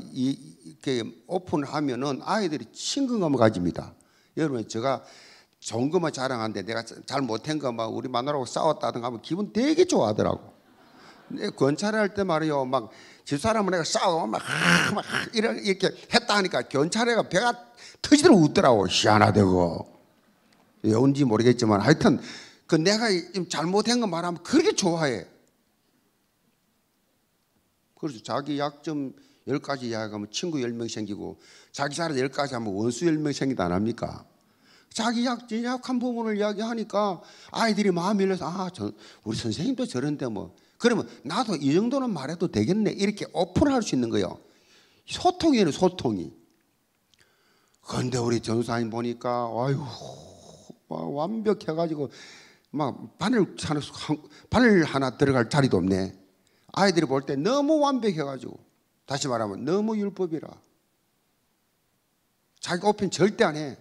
이렇게 오픈하면은 아이들이 친근감을 가집니다. 여러분 제가 좋은 것만 자랑하는데 내가 잘 못한 거 막 우리 마누라하고 싸웠다든가 하면 기분 되게 좋아하더라고. 내 권찰할 때 말이요. 막 집사람은 내가 싸워 막, 막 이렇게 했다 하니까 견찰해가 배가 터지도록 웃더라고. 희한하다고. 왜온지 모르겠지만 하여튼 그 내가 잘못한 거 말하면 그렇게 좋아해. 그래서 자기 약점 10가지 이야기하면 친구 10명 생기고 자기 사람 10가지 하면 원수 10명 생기다 안 합니까? 자기 약, 약한 부분을 이야기하니까 아이들이 마음이 열려서 아, 저, 우리 선생님도 저런데 뭐. 그러면 나도 이 정도는 말해도 되겠네. 이렇게 오픈할 수 있는 거예요. 소통이에요, 소통이. 근데 우리 전사님 보니까 아유 완벽해가지고 막 바늘 바늘 하나 들어갈 자리도 없네. 아이들이 볼 때 너무 완벽해가지고 다시 말하면 너무 율법이라. 자기가 오픈 절대 안 해.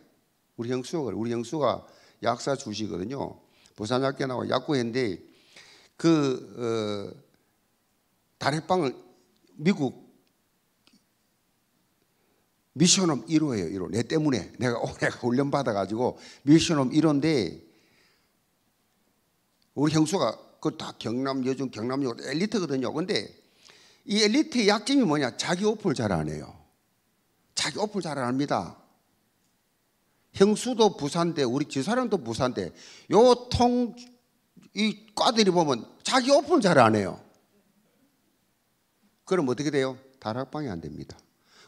우리 형수가 우리 형수가 약사 주시거든요. 부산학교 나와 약국인데 그 어, 다래빵을 미국 미션홈 1호예요. 1호. 내 때문에 내가 올가 어, 훈련 받아 가지고 미션홈 1호인데 우리 형수가 그 다 경남 요즘 경남 요 엘리트거든요. 근데 이 엘리트의 약점이 뭐냐? 자기 오플 잘안 해요. 자기 오플 잘안 합니다. 형수도 부산대, 우리 지사람도 부산대. 요 통, 이 과들이 보면 자기 오픈 잘 안 해요. 그럼 어떻게 돼요? 다락방이 안 됩니다.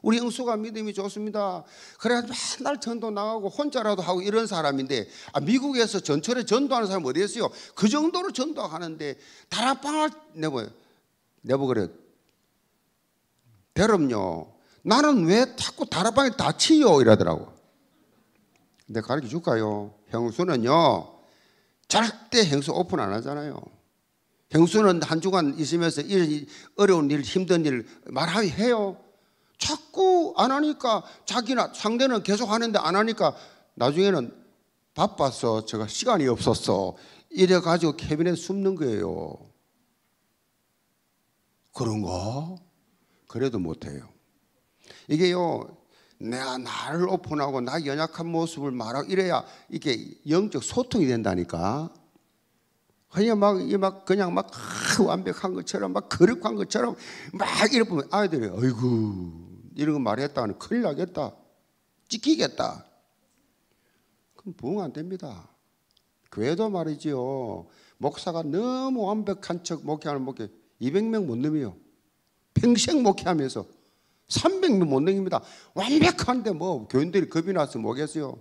우리 형수가 믿음이 좋습니다. 그래 맨날 전도 나가고 혼자라도 하고 이런 사람인데 아, 미국에서 전철에 전도하는 사람 어디 있어요? 그 정도로 전도하는데 다락방을 내버 내버 려 대럼요. 나는 왜 자꾸 다락방에 다치요 이러더라고. 내가 가르쳐 줄까요? 형수는요, 절대 형수 오픈 안 하잖아요. 형수는 한 주간 있으면서 이런 어려운 일, 힘든 일 말하기 해요. 자꾸 안 하니까 자기나 상대는 계속 하는데 안 하니까 나중에는 바빴어. 제가 시간이 없었어. 이래가지고 캐비넷 숨는 거예요. 그런 거? 그래도 못해요. 이게요, 내가 나를 오픈하고 나 연약한 모습을 말하고 이래야 이게 영적 소통이 된다니까. 그냥 막, 막 그냥 막 완벽한 것처럼 막 거룩한 것처럼 막 이래 보면 아이들이 어이구 이런 거 말했다 하 큰일 나겠다. 찍히겠다. 그럼 부응 안 됩니다. 교회도 말이지요. 목사가 너무 완벽한 척 목회하는 목회 200명 못 넘어요. 평생 목회하면서 300명 못 넘깁니다. 완벽한데 뭐 교인들이 겁이 나서 뭐겠어요.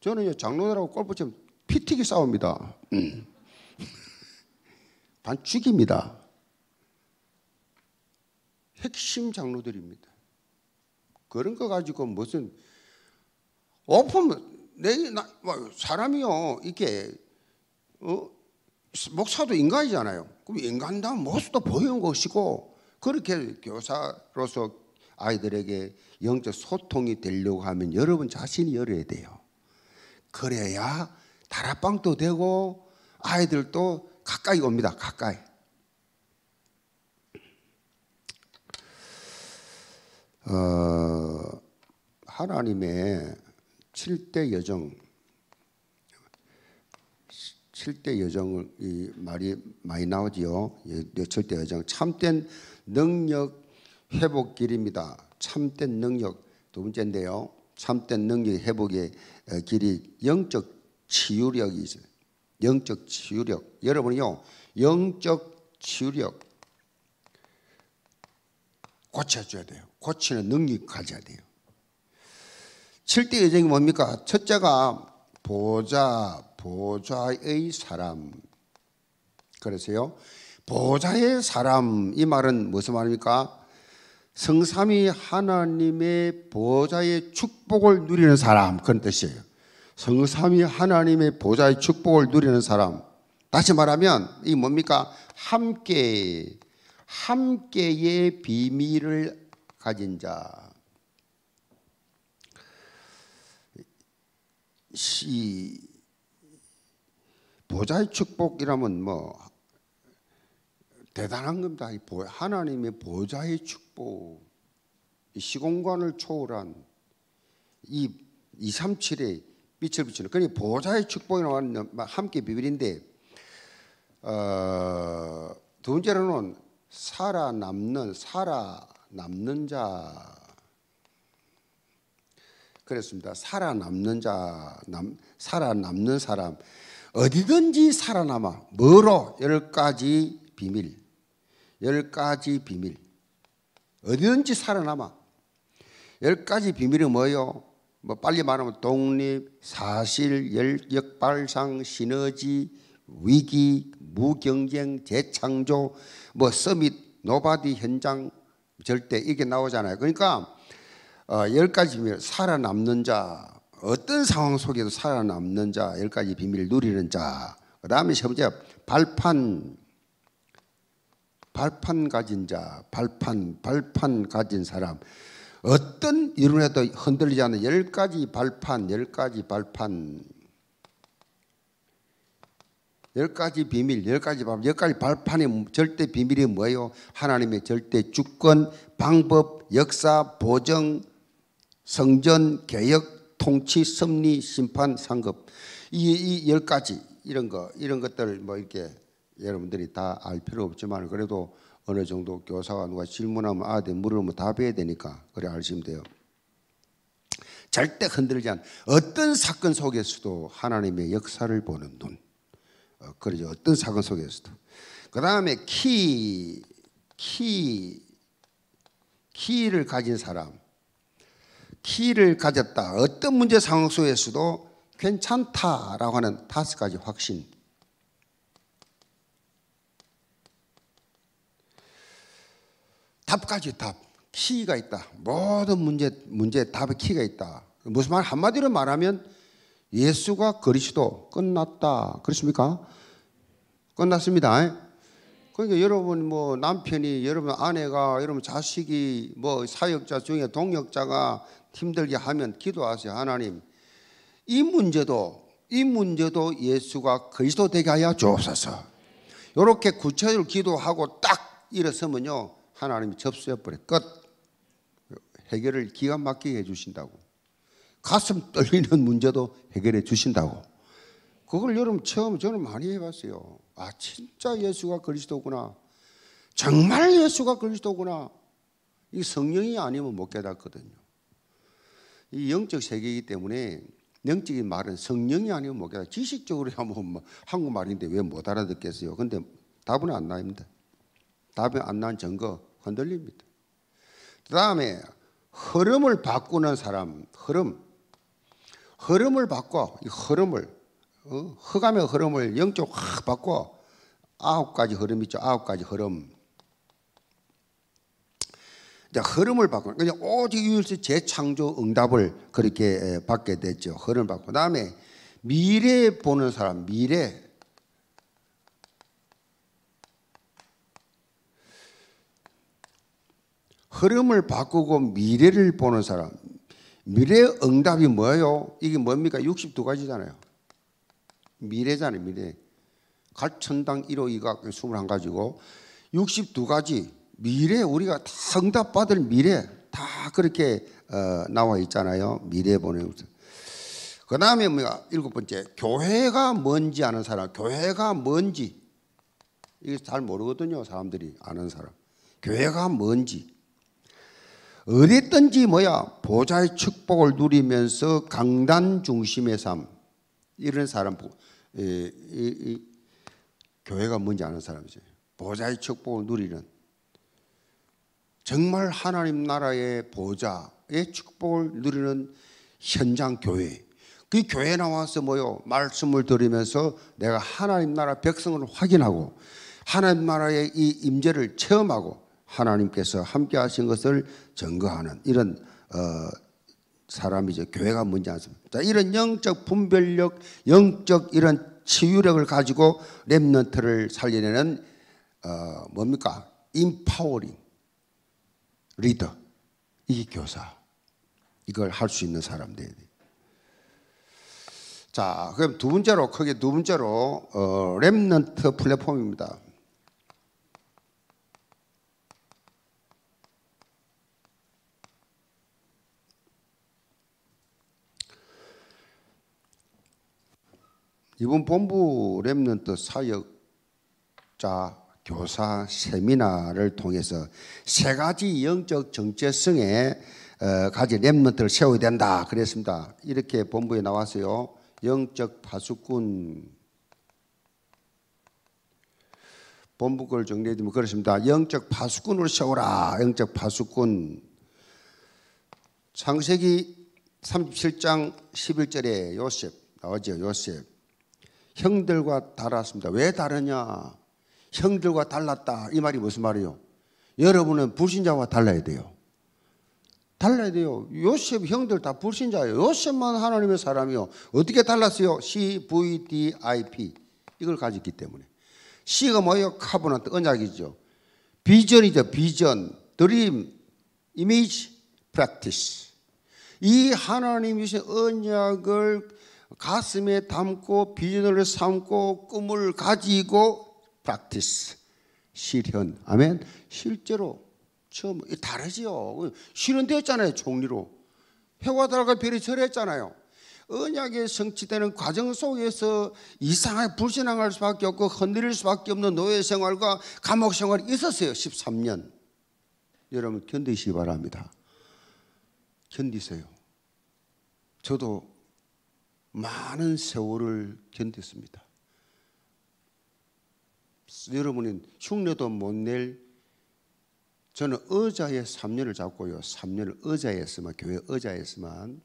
저는 장로들하고 골프 치면 피튀기 싸웁니다. 음. 단반 죽입니다. 핵심 장로들입니다. 그런 거 가지고 무슨 오픈 내 나, 뭐 사람이요 이게 어, 목사도 인간이잖아요. 그럼 인간다운 모습도 보이는 것이고 그렇게 교사로서 아이들에게 영적 소통이 되려고 하면 여러분 자신이 열어야 돼요. 그래야 다락방도 되고 아이들도 가까이 옵니다. 가까이. 어, 하나님의 7대 여정 7대 여정이 말이 많이 나오지요. 7대 예, 여정 참된 능력 회복길입니다. 참된 능력 두 번째인데요. 참된 능력 회복의 어, 길이 영적 치유력이 있어요. 영적 치유력. 여러분이요. 영적 치유력 고쳐줘야 돼요. 고치는 능력 가져야 돼요. 7대 여정이 뭡니까? 첫째가 보좌, 보좌의 사람. 그래서요. 보좌의 사람 이 말은 무슨 말입니까? 성삼이 하나님의 보좌의 축복을 누리는 사람 그런 뜻이에요. 성삼위 하나님의 보좌의 축복을 누리는 사람. 다시 말하면 이 뭡니까? 함께 함께의 비밀을 가진 자. 이 보좌의 축복이라면 뭐 대단한 겁니다. 하나님의 보좌의 축 첩보, 뭐 시공간을 초월한 이 237의 빛을 비추는 그러니 보좌의 축복이 나왔는 함께 비밀인데 어, 두 번째로는 살아남는 살아남는 자 그랬습니다. 살아남는 자, 남, 살아남는 사람 어디든지 살아남아 뭐로 열 가지 비밀 열 가지 비밀 어디든지 살아남아. 열 가지 비밀이 뭐예요? 뭐 빨리 말하면 독립, 사실, 역발상, 시너지, 위기, 무경쟁, 재창조, 뭐 서밋, 노바디, 현장, 절대 이게 나오잖아요. 그러니까 어, 열 가지 비밀, 살아남는 자, 어떤 상황 속에도 살아남는 자, 열 가지 비밀 누리는 자. 그 다음에 세 번째, 발판, 발판 가진 자, 발판, 발판 가진 사람. 어떤 이론에도 흔들리지 않는 열 가지 발판, 열 가지 발판. 열 가지 비밀, 열 가지 발판, 열 가지 발판의 절대 비밀이 뭐예요? 하나님의 절대 주권, 방법, 역사, 보정, 성전, 개혁, 통치, 섭리, 심판, 상급. 이 열 가지 이런 거 이런 것들 뭐 이렇게 여러분들이 다 알 필요 없지만 그래도 어느 정도 교사가 누가 질문하면 아대 물으면 답해야 되니까 그래 알시면 돼요. 절대 흔들지 않는 어떤 사건 속에서도 하나님의 역사를 보는 눈. 어, 그러죠. 어떤 사건 속에서도. 그 다음에 키, 키, 키를 가진 사람. 키를 가졌다. 어떤 문제 상황 속에서도 괜찮다라고 하는 다섯 가지 확신. 답까지 답. 키가 있다. 모든 문제 문제 답의 키가 있다. 무슨 말 한마디로 말하면 예수가 그리스도 끝났다. 그렇습니까? 끝났습니다. 그러니까 여러분 뭐 남편이 여러분 아내가 여러분 자식이 뭐 사역자 중에 동역자가 힘들게 하면 기도하세요. 하나님 이 문제도 이 문제도 예수가 그리스도 되게 하여 주옵소서. 이렇게 구체적으로 기도하고 딱 일어서면요. 하나님이 접수해 버려 끝 해결을 기가 막히게 해주신다고 가슴 떨리는 문제도 해결해 주신다고 그걸 여러분 처음 저는 많이 해봤어요 아 진짜 예수가 그리스도구나 정말 예수가 그리스도구나 이 성령이 아니면 못 깨닫거든요 이 영적 세계이기 때문에 영적인 말은 성령이 아니면 못 깨닫. 지식적으로 하면 뭐, 한국말인데 왜 못 알아듣겠어요? 근데 답은 안 나옵니다. 답이 안난 증거 흔들립니다. 그 다음에 흐름을 바꾸는 사람, 흐름. 흐름을 바꿔, 이 흐름을. 어? 흑암의 흐름을 영적 확 바꿔. 아홉 가지 흐름 있죠. 아홉 가지 흐름. 이제 흐름을 바꾸는, 그냥 오직 유일시 재창조 응답을 그렇게 받게 됐죠. 흐름을 바꾸고. 그 다음에 미래 보는 사람, 미래. 흐름을 바꾸고 미래를 보는 사람. 미래의 응답이 뭐예요? 이게 뭡니까? 62가지잖아요. 미래잖아요, 미래. 갈천당 1호 2가 21가지고 62가지 미래 우리가 다 응답받을 미래 다 그렇게 어, 나와 있잖아요. 미래 보는 그 다음에 뭐가 일곱 번째 교회가 뭔지 아는 사람 교회가 뭔지 이게 잘 모르거든요 사람들이 아는 사람 교회가 뭔지 어디든지 뭐야 보좌의 축복을 누리면서 강단 중심의 삶 이런 사람 이, 이, 이, 교회가 뭔지 아는 사람이지 보좌의 축복을 누리는 정말 하나님 나라의 보좌의 축복을 누리는 현장 교회 그 교회 나와서 뭐요 말씀을 드리면서 내가 하나님 나라 백성을 확인하고 하나님 나라의 이 임재를 체험하고 하나님께서 함께 하신 것을 증거하는 이런 어, 사람이죠. 교회가 문제 않습니다. 자, 이런 영적 분별력, 영적 이런 치유력을 가지고 랩넌트를 살리려는 어, 뭡니까? 인파워링 리더 이게 교사 이걸 할 수 있는 사람들. 자, 그럼 두 번째로 크게 두 번째로 어, 랩넌트 플랫폼입니다. 이번 본부 랩런트 사역자 교사 세미나를 통해서 세 가지 영적 정체성에 어, 가지 랩런트를 세워야 된다 그랬습니다. 이렇게 본부에 나왔어요. 영적 파수꾼 본부 글 정리해주면 그렇습니다. 영적 파수꾼을 세워라. 영적 파수꾼 창세기 37장 11절에 요셉 나오죠. 요셉 형들과 달랐습니다. 왜 다르냐? 형들과 달랐다. 이 말이 무슨 말이요? 여러분은 불신자와 달라야 돼요. 달라야 돼요. 요셉 형들 다 불신자예요. 요셉만 하나님의 사람이요. 어떻게 달랐어요? C, V, D, I, P. 이걸 가졌기 때문에. C가 뭐예요? 카보나트 언약이죠. 비전이죠. 비전, 드림, 이미지, 프랙티스. 이 하나님 주신 언약을 가슴에 담고 비전을 삼고 꿈을 가지고 p r a c 실현 아멘 실제로 처음 다르지요 실현되었잖아요 종리로 해와 달과 별이 절했잖아요 언약의 성취되는 과정 속에서 이상하게 불신앙할 수밖에 없고 흔들릴 수밖에 없는 노예 생활과 감옥 생활이 있었어요 13년 여러분 견디시기 바랍니다 견디세요 저도 많은 세월을 견뎠습니다. 여러분은 흉내도 못낼 저는 의자에 3년을 잡고요. 3년을 의자에서만 교회 의자에서만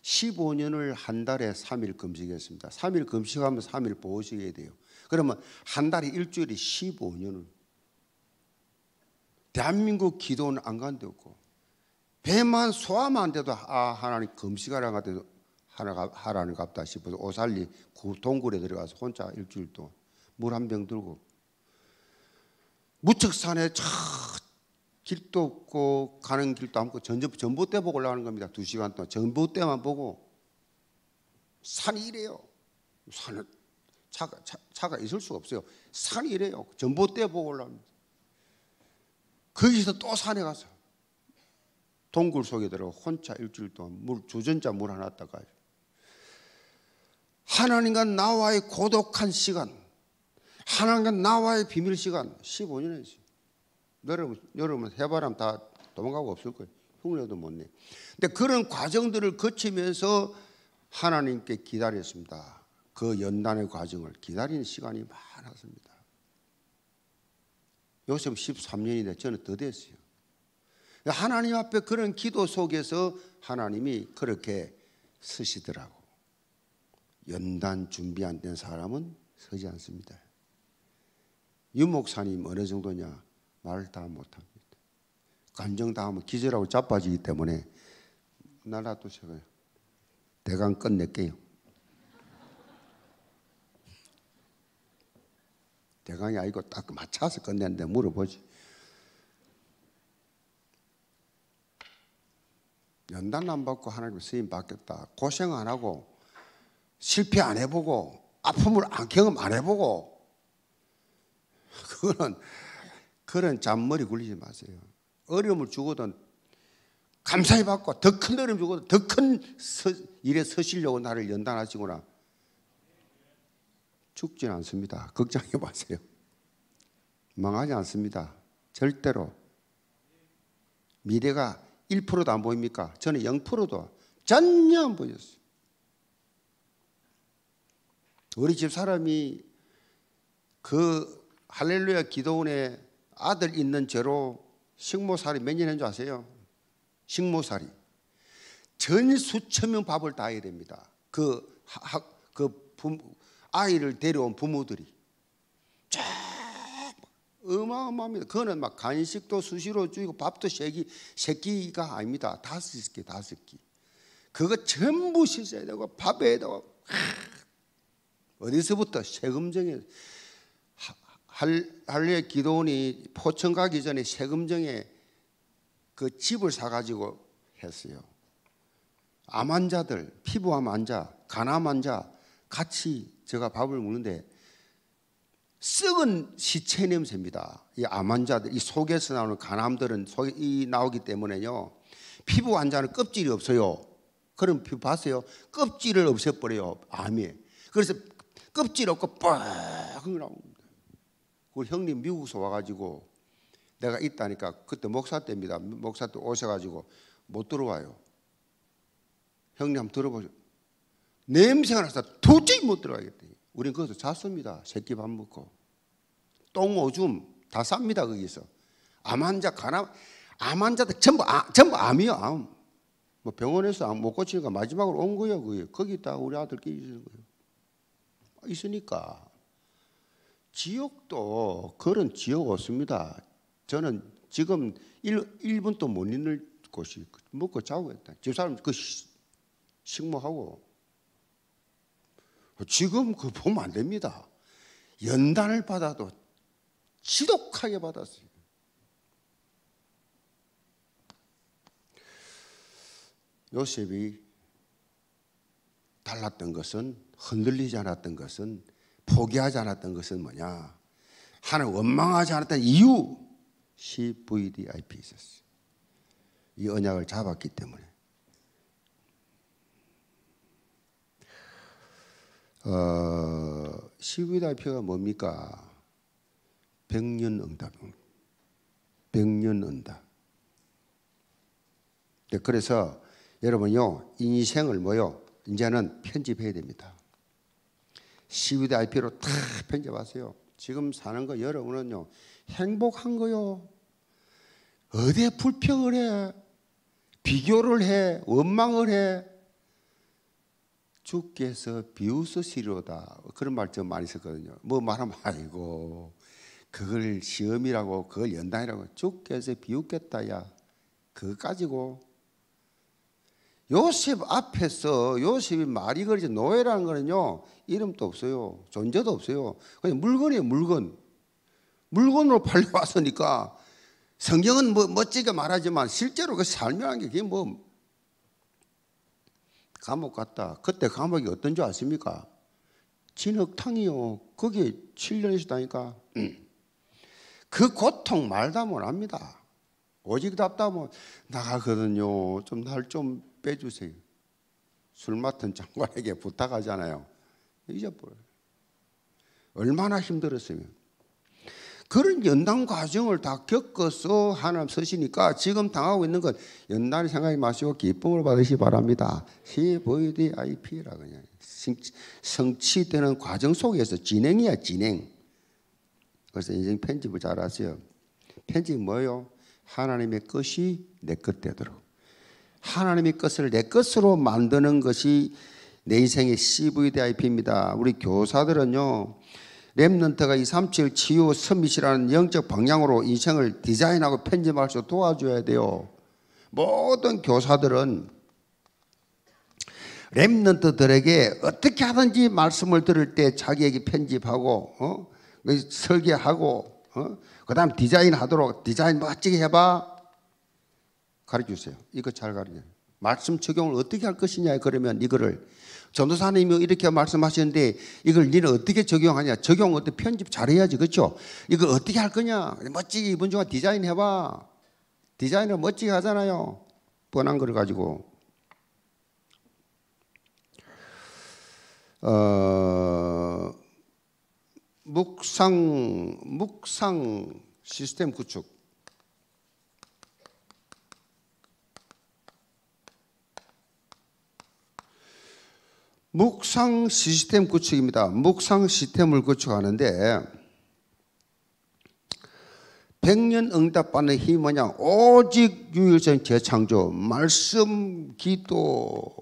15년을 한 달에 3일 금식했습니다. 3일 금식하면 3일 보호식해 돼요. 그러면 한 달에 일주일이 15년을 대한민국 기도는 안 간대고 배만 소화만 돼도 아 하나님 금식하라 같아도 하라, 하라는 갑다 싶어서 오살리 동굴에 들어가서 혼자 일주일 동안 물 한 병 들고 무척산에 저 길도 없고 가는 길도 없고 전부 전봇대 보고 올라가는 겁니다. 두 시간 동안 전봇대만 보고 산이 이래요. 산은 차가, 차, 가 있을 수가 없어요. 산이 이래요. 전봇대 보고 올라갑니다. 거기서 또 산에 가서 동굴 속에 들어 혼자 일주일 동안 물 주전자 물 하나 따가지고 하나님과 나와의 고독한 시간, 하나님과 나와의 비밀 시간 15년이지. 여러분, 여러분 해바람 다 도망가고 없을 거예요. 흉내도 못 내. 근데 그런 과정들을 거치면서 하나님께 기다렸습니다. 그 연단의 과정을 기다리는 시간이 많았습니다. 요즘 13년인데 저는 더 됐어요. 하나님 앞에 그런 기도 속에서 하나님이 그렇게 쓰시더라고. 연단 준비 안 된 사람은 서지 않습니다. 유목사님 어느 정도냐 말을 다 못합니다. 감정 다 하면 기절하고 자빠지기 때문에 날아두세요. 대강 끝낼게요. 대강이 아니고 딱 맞춰서 끝냈는데 물어보지. 연단 안 받고 하나님 쓰임 받겠다. 고생 안 하고 실패 안 해보고 아픔을 안 아, 경험 안 해보고 그거는 그런 잔머리 굴리지 마세요. 어려움을 주거든 감사히 받고 더 큰 어려움 주거든 더 큰 일에 서시려고 나를 연단하시거나 죽지는 않습니다. 걱정해 마세요. 망하지 않습니다. 절대로. 미래가 1%도 안 보입니까? 저는 0%도 전혀 안 보였어요. 우리 집 사람이 그 할렐루야 기도원에 아들 있는 죄로 식모살이 몇년한줄 아세요? 식모살이. 전 수천 명 밥을 다 해야 됩니다. 그, 하, 그 부, 모 아이를 데려온 부모들이. 쫙 어마어마합니다. 그거는 막 간식도 수시로 주이고 밥도 세기새끼가 아닙니다. 다섯 개, 다섯 개. 그거 전부 씻어야 되고 밥에다가 어디서부터 세금정에 할례 기도원이 포천 가기 전에 세금정에 그 집을 사가지고 했어요. 암 환자들, 피부암 환자, 간암 환자 같이 제가 밥을 먹는데 썩은 시체 냄새입니다. 이암 환자들, 이 속에서 나오는 간암들은 속에 이 나오기 때문에요. 피부 환자는 껍질이 없어요. 그럼 피부 봤어요? 껍질을 없애버려요. 암이. 그래서 껍질 없고 빡 나옵니다. 그 형님 미국서 와가지고 내가 있다니까 그때 목사 때입니다. 목사 때 오셔가지고 못 들어와요. 형님 한번 들어보죠. 냄새가 나서 도저히 못 들어가겠대. 우린 거기서 잤습니다. 새끼 밥 먹고. 똥, 오줌 다 쌉니다. 거기서. 암 환자, 간암, 암 환자들 전부, 아, 전부 암이요. 암. 뭐 병원에서 암못 고치니까 마지막으로 온 거예요. 거기 있다 우리 아들끼리 있는 거예요. 있으니까 지옥도 그런 지옥 없습니다. 저는 지금 1, 분도못 있는 곳이 먹고 자고 있다. 집 사람 그 식모하고 지금 그 보면 안 됩니다. 연단을 받아도 지독하게 받았어요. 요셉이 달랐던 것은 흔들리지 않았던 것은 포기하지 않았던 것은 뭐냐? 하나님 원망하지 않았던 이유 CVDIP 있었어요. 이 언약을 잡았기 때문에. 어, CVDIP가 뭡니까? 백년 응답 백년 응답. 네, 그래서 여러분요 인생을 뭐요 이제는 편집해야 됩니다. 시위대 IP로 탁 편집하세요. 지금 사는 거 여러분은요 행복한 거요. 어디에 불평을 해? 비교를 해? 원망을 해? 주께서 비웃으시로다. 그런 말 좀 많이 썼거든요. 뭐 말하면 아이고 그걸 시험이라고 그걸 연단이라고 주께서 비웃겠다야. 그거 가지고 요셉 앞에서 요셉이 말이 걸리지 노예라는 거는요 이름도 없어요 존재도 없어요 그냥 물건이에요 물건 물건으로 팔려왔으니까 성경은 뭐 멋지게 말하지만 실제로 그 설명한 게 그게 뭐 감옥 같다 그때 감옥이 어떤 줄 아십니까? 진흙탕이요 거기 7년 있었다니까 그 고통 말다 못합니다 오직 답답하면 나가거든요 좀 날좀 빼주세요. 술 맡은 장관에게 부탁하잖아요. 잊어버려요. 얼마나 힘들었으면. 그런 연단 과정을 다 겪어서 하나님 쓰시니까 지금 당하고 있는 것 연단을 생각이 마시고 기쁨을 받으시 바랍니다. CVDIP라 그냥 성취되는 과정 속에서 진행이야 진행. 그래서 인생 편집을 잘 하세요. 편집 뭐요? 하나님의 것이 내 것 되도록. 하나님의 것을 내 것으로 만드는 것이 내 인생의 CVDIP입니다. 우리 교사들은요. 랩런트가 이 삼칠 치유 서밋이라는 영적 방향으로 인생을 디자인하고 편집할 수 도와줘야 돼요. 모든 교사들은 랩런트들에게 어떻게 하든지 말씀을 들을 때 자기에게 편집하고 어? 그 설계하고 어? 그 다음 디자인하도록 디자인 멋지게 해봐 가르쳐 주세요. 이거 잘 가르쳐 주세요. 말씀 적용을 어떻게 할 것이냐 그러면 이거를 전도사님이 이렇게 말씀하시는데 이걸 니는 어떻게 적용하냐 적용 어떻게 편집 잘해야지 그렇죠 이거 어떻게 할 거냐 멋지게 이번 주간 디자인 해봐 디자인을 멋지게 하잖아요 뻔한 걸 가지고 어, 묵상 묵상 시스템 구축 묵상 시스템 구축입니다. 묵상 시스템을 구축하는데 1년 응답받는 힘이 뭐냐? 오직 유일성 재창조, 말씀, 기도,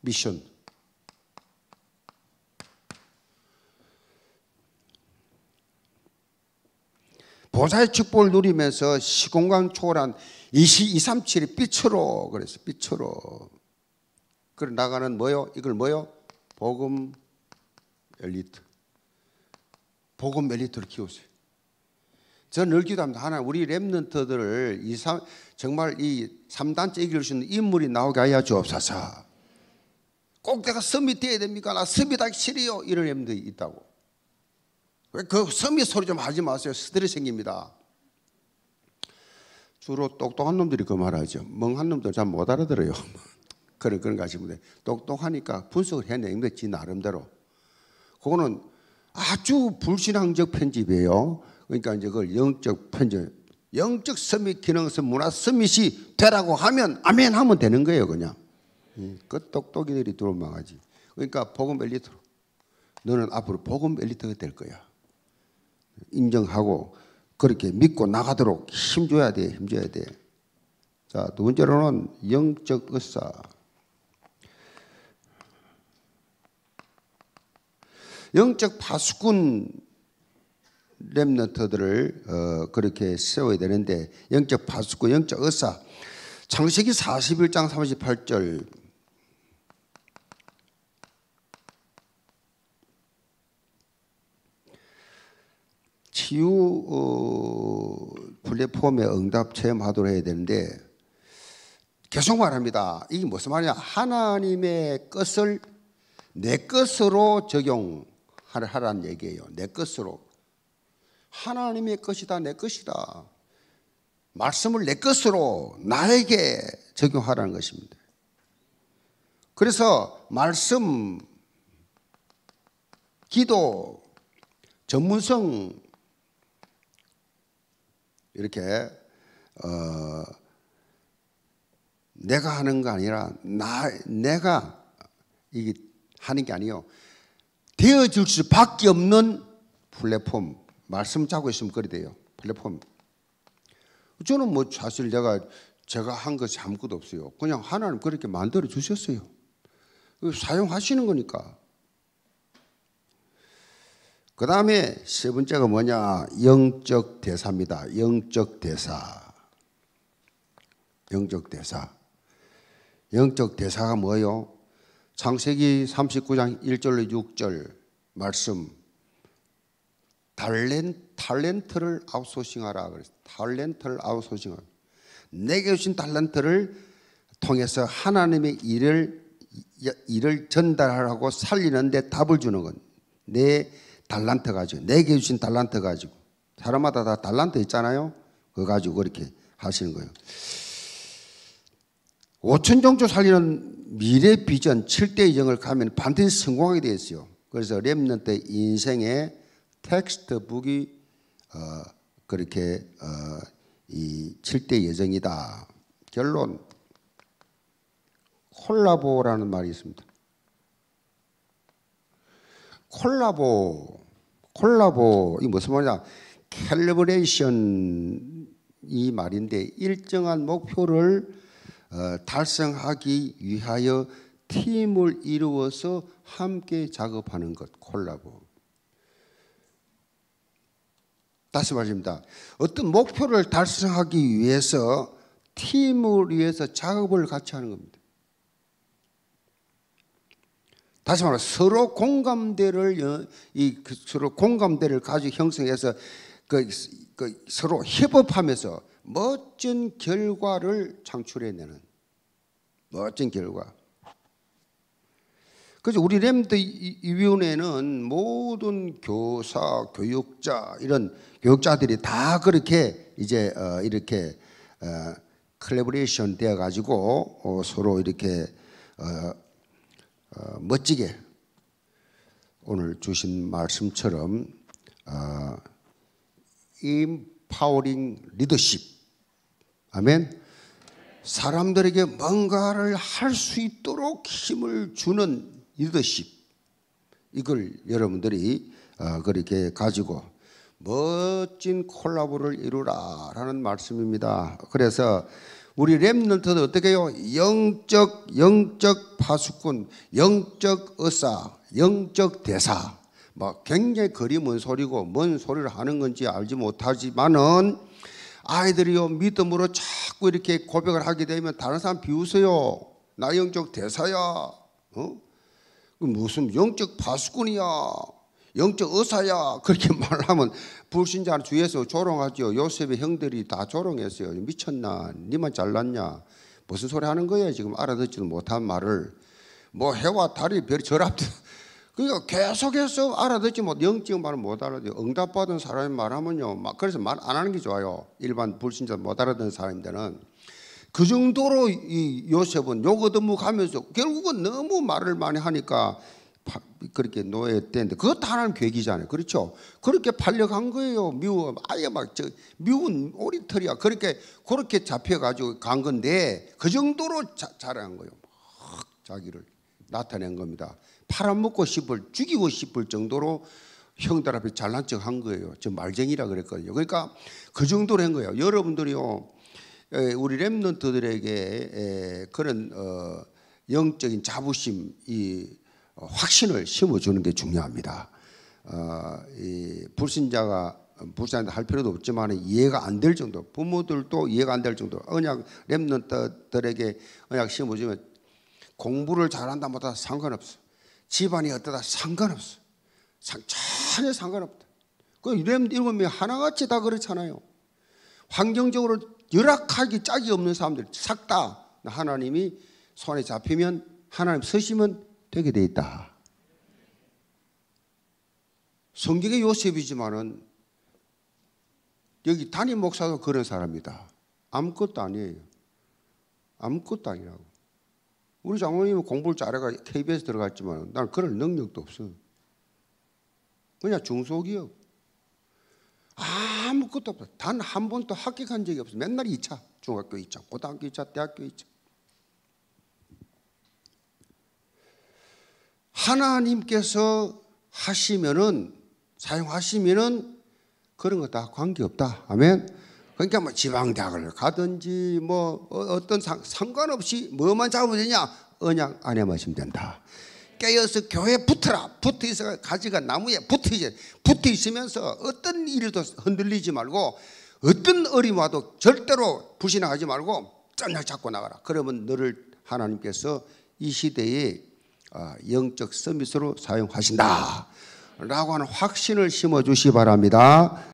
미션. 보좌의 축복을 누리면서 시공간 초월한 2, 237이 빛으로, 그래서 빛으로. 그걸 나가는 뭐요? 이걸 뭐요? 복음 엘리트. 복음 엘리트를 키우세요. 저늘 기도합니다. 하나 우리 랩런트들을 정말 이 3단째 이길 수 있는 인물이 나오게 하여 주옵소서. 꼭 내가 섬이 돼야 됩니까? 나 섬이 다 싫어요. 이런 랩런트 있다고. 그 섬이 소리 좀 하지 마세요. 스트레스 생깁니다. 주로 똑똑한 놈들이 그 말하죠. 멍한 놈들 잘못 알아들어요. 그런 그런 가시면 돼. 똑똑하니까 분석을 해내는 거지 나름대로. 그거는 아주 불신앙적 편집이에요. 그러니까 이제 그걸 영적 편집, 영적 서밋 기능성 문화 서밋이 되라고 하면 아멘 하면 되는 거예요, 그냥. 음, 그 똑똑이들이 들어망하지. 그러니까 복음 엘리트로 너는 앞으로 복음 엘리트가 될 거야. 인정하고 그렇게 믿고 나가도록 힘줘야 돼, 힘줘야 돼. 자, 두 번째로는 영적 의사. 영적 파수꾼 랩너터들을 어, 그렇게 세워야 되는데 영적 파수꾼, 영적 의사 창세기 41장 38절 치유 어, 플랫폼에 응답 체험하도록 해야 되는데 계속 말합니다. 이게 무슨 말이냐? 하나님의 것을 내 것으로 적용. 하라는 얘기예요. 내 것으로. 하나님의 것이다, 내 것이다. 말씀을 내 것으로 나에게 적용하라는 것입니다. 그래서 말씀, 기도, 전문성, 이렇게, 어, 내가 하는 거 아니라, 나, 내가 이게 하는 게 아니요. 되어줄 수밖에 없는 플랫폼 말씀 짜고 있으면 그래 돼요 플랫폼 저는 뭐 사실 내가 제가 한 것이 아무것도 없어요 그냥 하나님 그렇게 만들어 주셨어요 그 사용하시는 거니까 그 다음에 세 번째가 뭐냐 영적 대사입니다 영적 대사 영적 대사 영적 대사가 뭐요 예 창세기 39장 1절로 6절 말씀 달렌, 탤런트를 아웃소싱하라 그랬어 탤런트를 아웃소싱하라 내게 주신 탤런트를 통해서 하나님의 일을 일을 전달하라고 살리는데 답을 주는 건내 달란트 가지고 내게 주신 달란트 가지고 사람마다 다 달란트 있잖아요 그거 가지고 그렇게 하시는 거예요 5천 종조 살리는 미래 비전 7대 이정을 가면 반드시 성공하게 되었어요 그래서 렘넌트 인생의 텍스트북이 어, 그렇게 어, 이 7대 예정이다. 결론 콜라보라는 말이 있습니다. 콜라보 콜라보 이 무슨 말이냐? 캘리브레이션 이 말인데 일정한 목표를 어, 달성하기 위하여 팀을 이루어서 함께 작업하는 것 콜라보. 다시 말입니다. 어떤 목표를 달성하기 위해서 팀을 위해서 작업을 같이 하는 겁니다. 다시 말해 서로 공감대를 이 그 서로 공감대를 가지고 형성해서 그, 그 서로 협업하면서 멋진 결과를 창출해내는 멋진 결과. 그래서 우리 램드 위원회는 모든 교사, 교육자 이런 교육자들이 다 그렇게 이제 어, 이렇게 어, 컬래버레이션 되어 가지고 어, 서로 이렇게 어, 어, 멋지게 오늘 주신 말씀처럼 어, 인파워링 리더십 아멘. 사람들에게 뭔가를 할 수 있도록 힘을 주는 리더십. 이걸 여러분들이 어, 그렇게 가지고 멋진 콜라보를 이루라라는 말씀입니다. 그래서 우리 랩런트는 어떻게 해요? 영적, 영적 파수꾼, 영적 의사, 영적 대사. 막 뭐 굉장히 거리 먼 소리고 먼 소리를 하는 건지 알지 못하지만은 아이들이요 믿음으로 자꾸 이렇게 고백을 하게 되면 다른 사람 비웃어요. 나 영적 대사야. 어? 그 무슨 영적 파수꾼이야. 영적 의사야. 그렇게 말하면 불신자 주위에서 조롱하죠. 요셉의 형들이 다 조롱했어요. 미쳤나? 니만 잘났냐? 무슨 소리 하는 거야? 지금 알아듣지도 못한 말을. 뭐 해와 달이 별 절합, 그러니까 계속해서 알아듣지 못, 영적 인 말을 못 알아듣고 응답받은 사람이 말하면요. 막 그래서 말 안 하는 게 좋아요. 일반 불신자 못 알아듣는 사람들은. 그 정도로 이 요셉은 요거드무 가면서 결국은 너무 말을 많이 하니까 그렇게 노예됐는데 그것도 하나님 계기잖아요. 그렇죠? 그렇게 팔려간 거예요. 미워 아예 막저 미운 오리털이야. 그렇게 그렇게 잡혀가지고 간 건데 그 정도로 자, 잘한 거예요. 막 자기를 나타낸 겁니다. 팔아먹고 싶을 죽이고 싶을 정도로 형들 앞에 잘난 척한 거예요. 저 말쟁이라 그랬거든요. 그러니까 그 정도로 한 거예요. 여러분들이요, 우리 랩런트들에게 그런 어, 영적인 자부심, 이 어, 확신을 심어주는 게 중요합니다. 어, 불신자가 불신자한테 할 필요도 없지만 이해가 안 될 정도, 부모들도 이해가 안 될 정도, 언약 랩런트들에게 언약 심어주면 공부를 잘한다 못한다 상관없어. 집안이 어떠다 상관없어. 상, 전혀 상관없다. 그 유대인 하나같이 다 그렇잖아요. 환경적으로 열악하기 짝이 없는 사람들 싹다 하나님이 손에 잡히면 하나님 서시면 되게 돼 있다. 성경의 요셉이지만은 여기 담임 목사도 그런 사람이다. 아무것도 아니에요. 아무것도 아니라고. 우리 장모님은 공부를 잘해가 KBS 들어갔지만 나는 그럴 능력도 없어. 그냥 중소기업. 아무것도 없어. 단 한 번도 합격한 적이 없어. 맨날 2차. 중학교 2차, 고등학교 2차, 대학교 2차. 하나님께서 하시면은 사용하시면은 그런 거다 관계없다. 아멘. 그러니까 뭐 지방대학을 가든지 뭐 어, 어떤 상, 상관없이 뭐만 잡으면 되냐? 언약 안에 마시면 된다. 깨어서 교회에 붙어라. 붙어 있어 가지가 나무에 붙어 있어. 붙어 있으면서 어떤 일도 흔들리지 말고 어떤 어림 와도 절대로 불신하지 말고 짠약 잡고 나가라. 그러면 너를 하나님께서 이 시대의 아, 영적 서밋으로 사용하신다. 라고 하는 확신을 심어주시 바랍니다.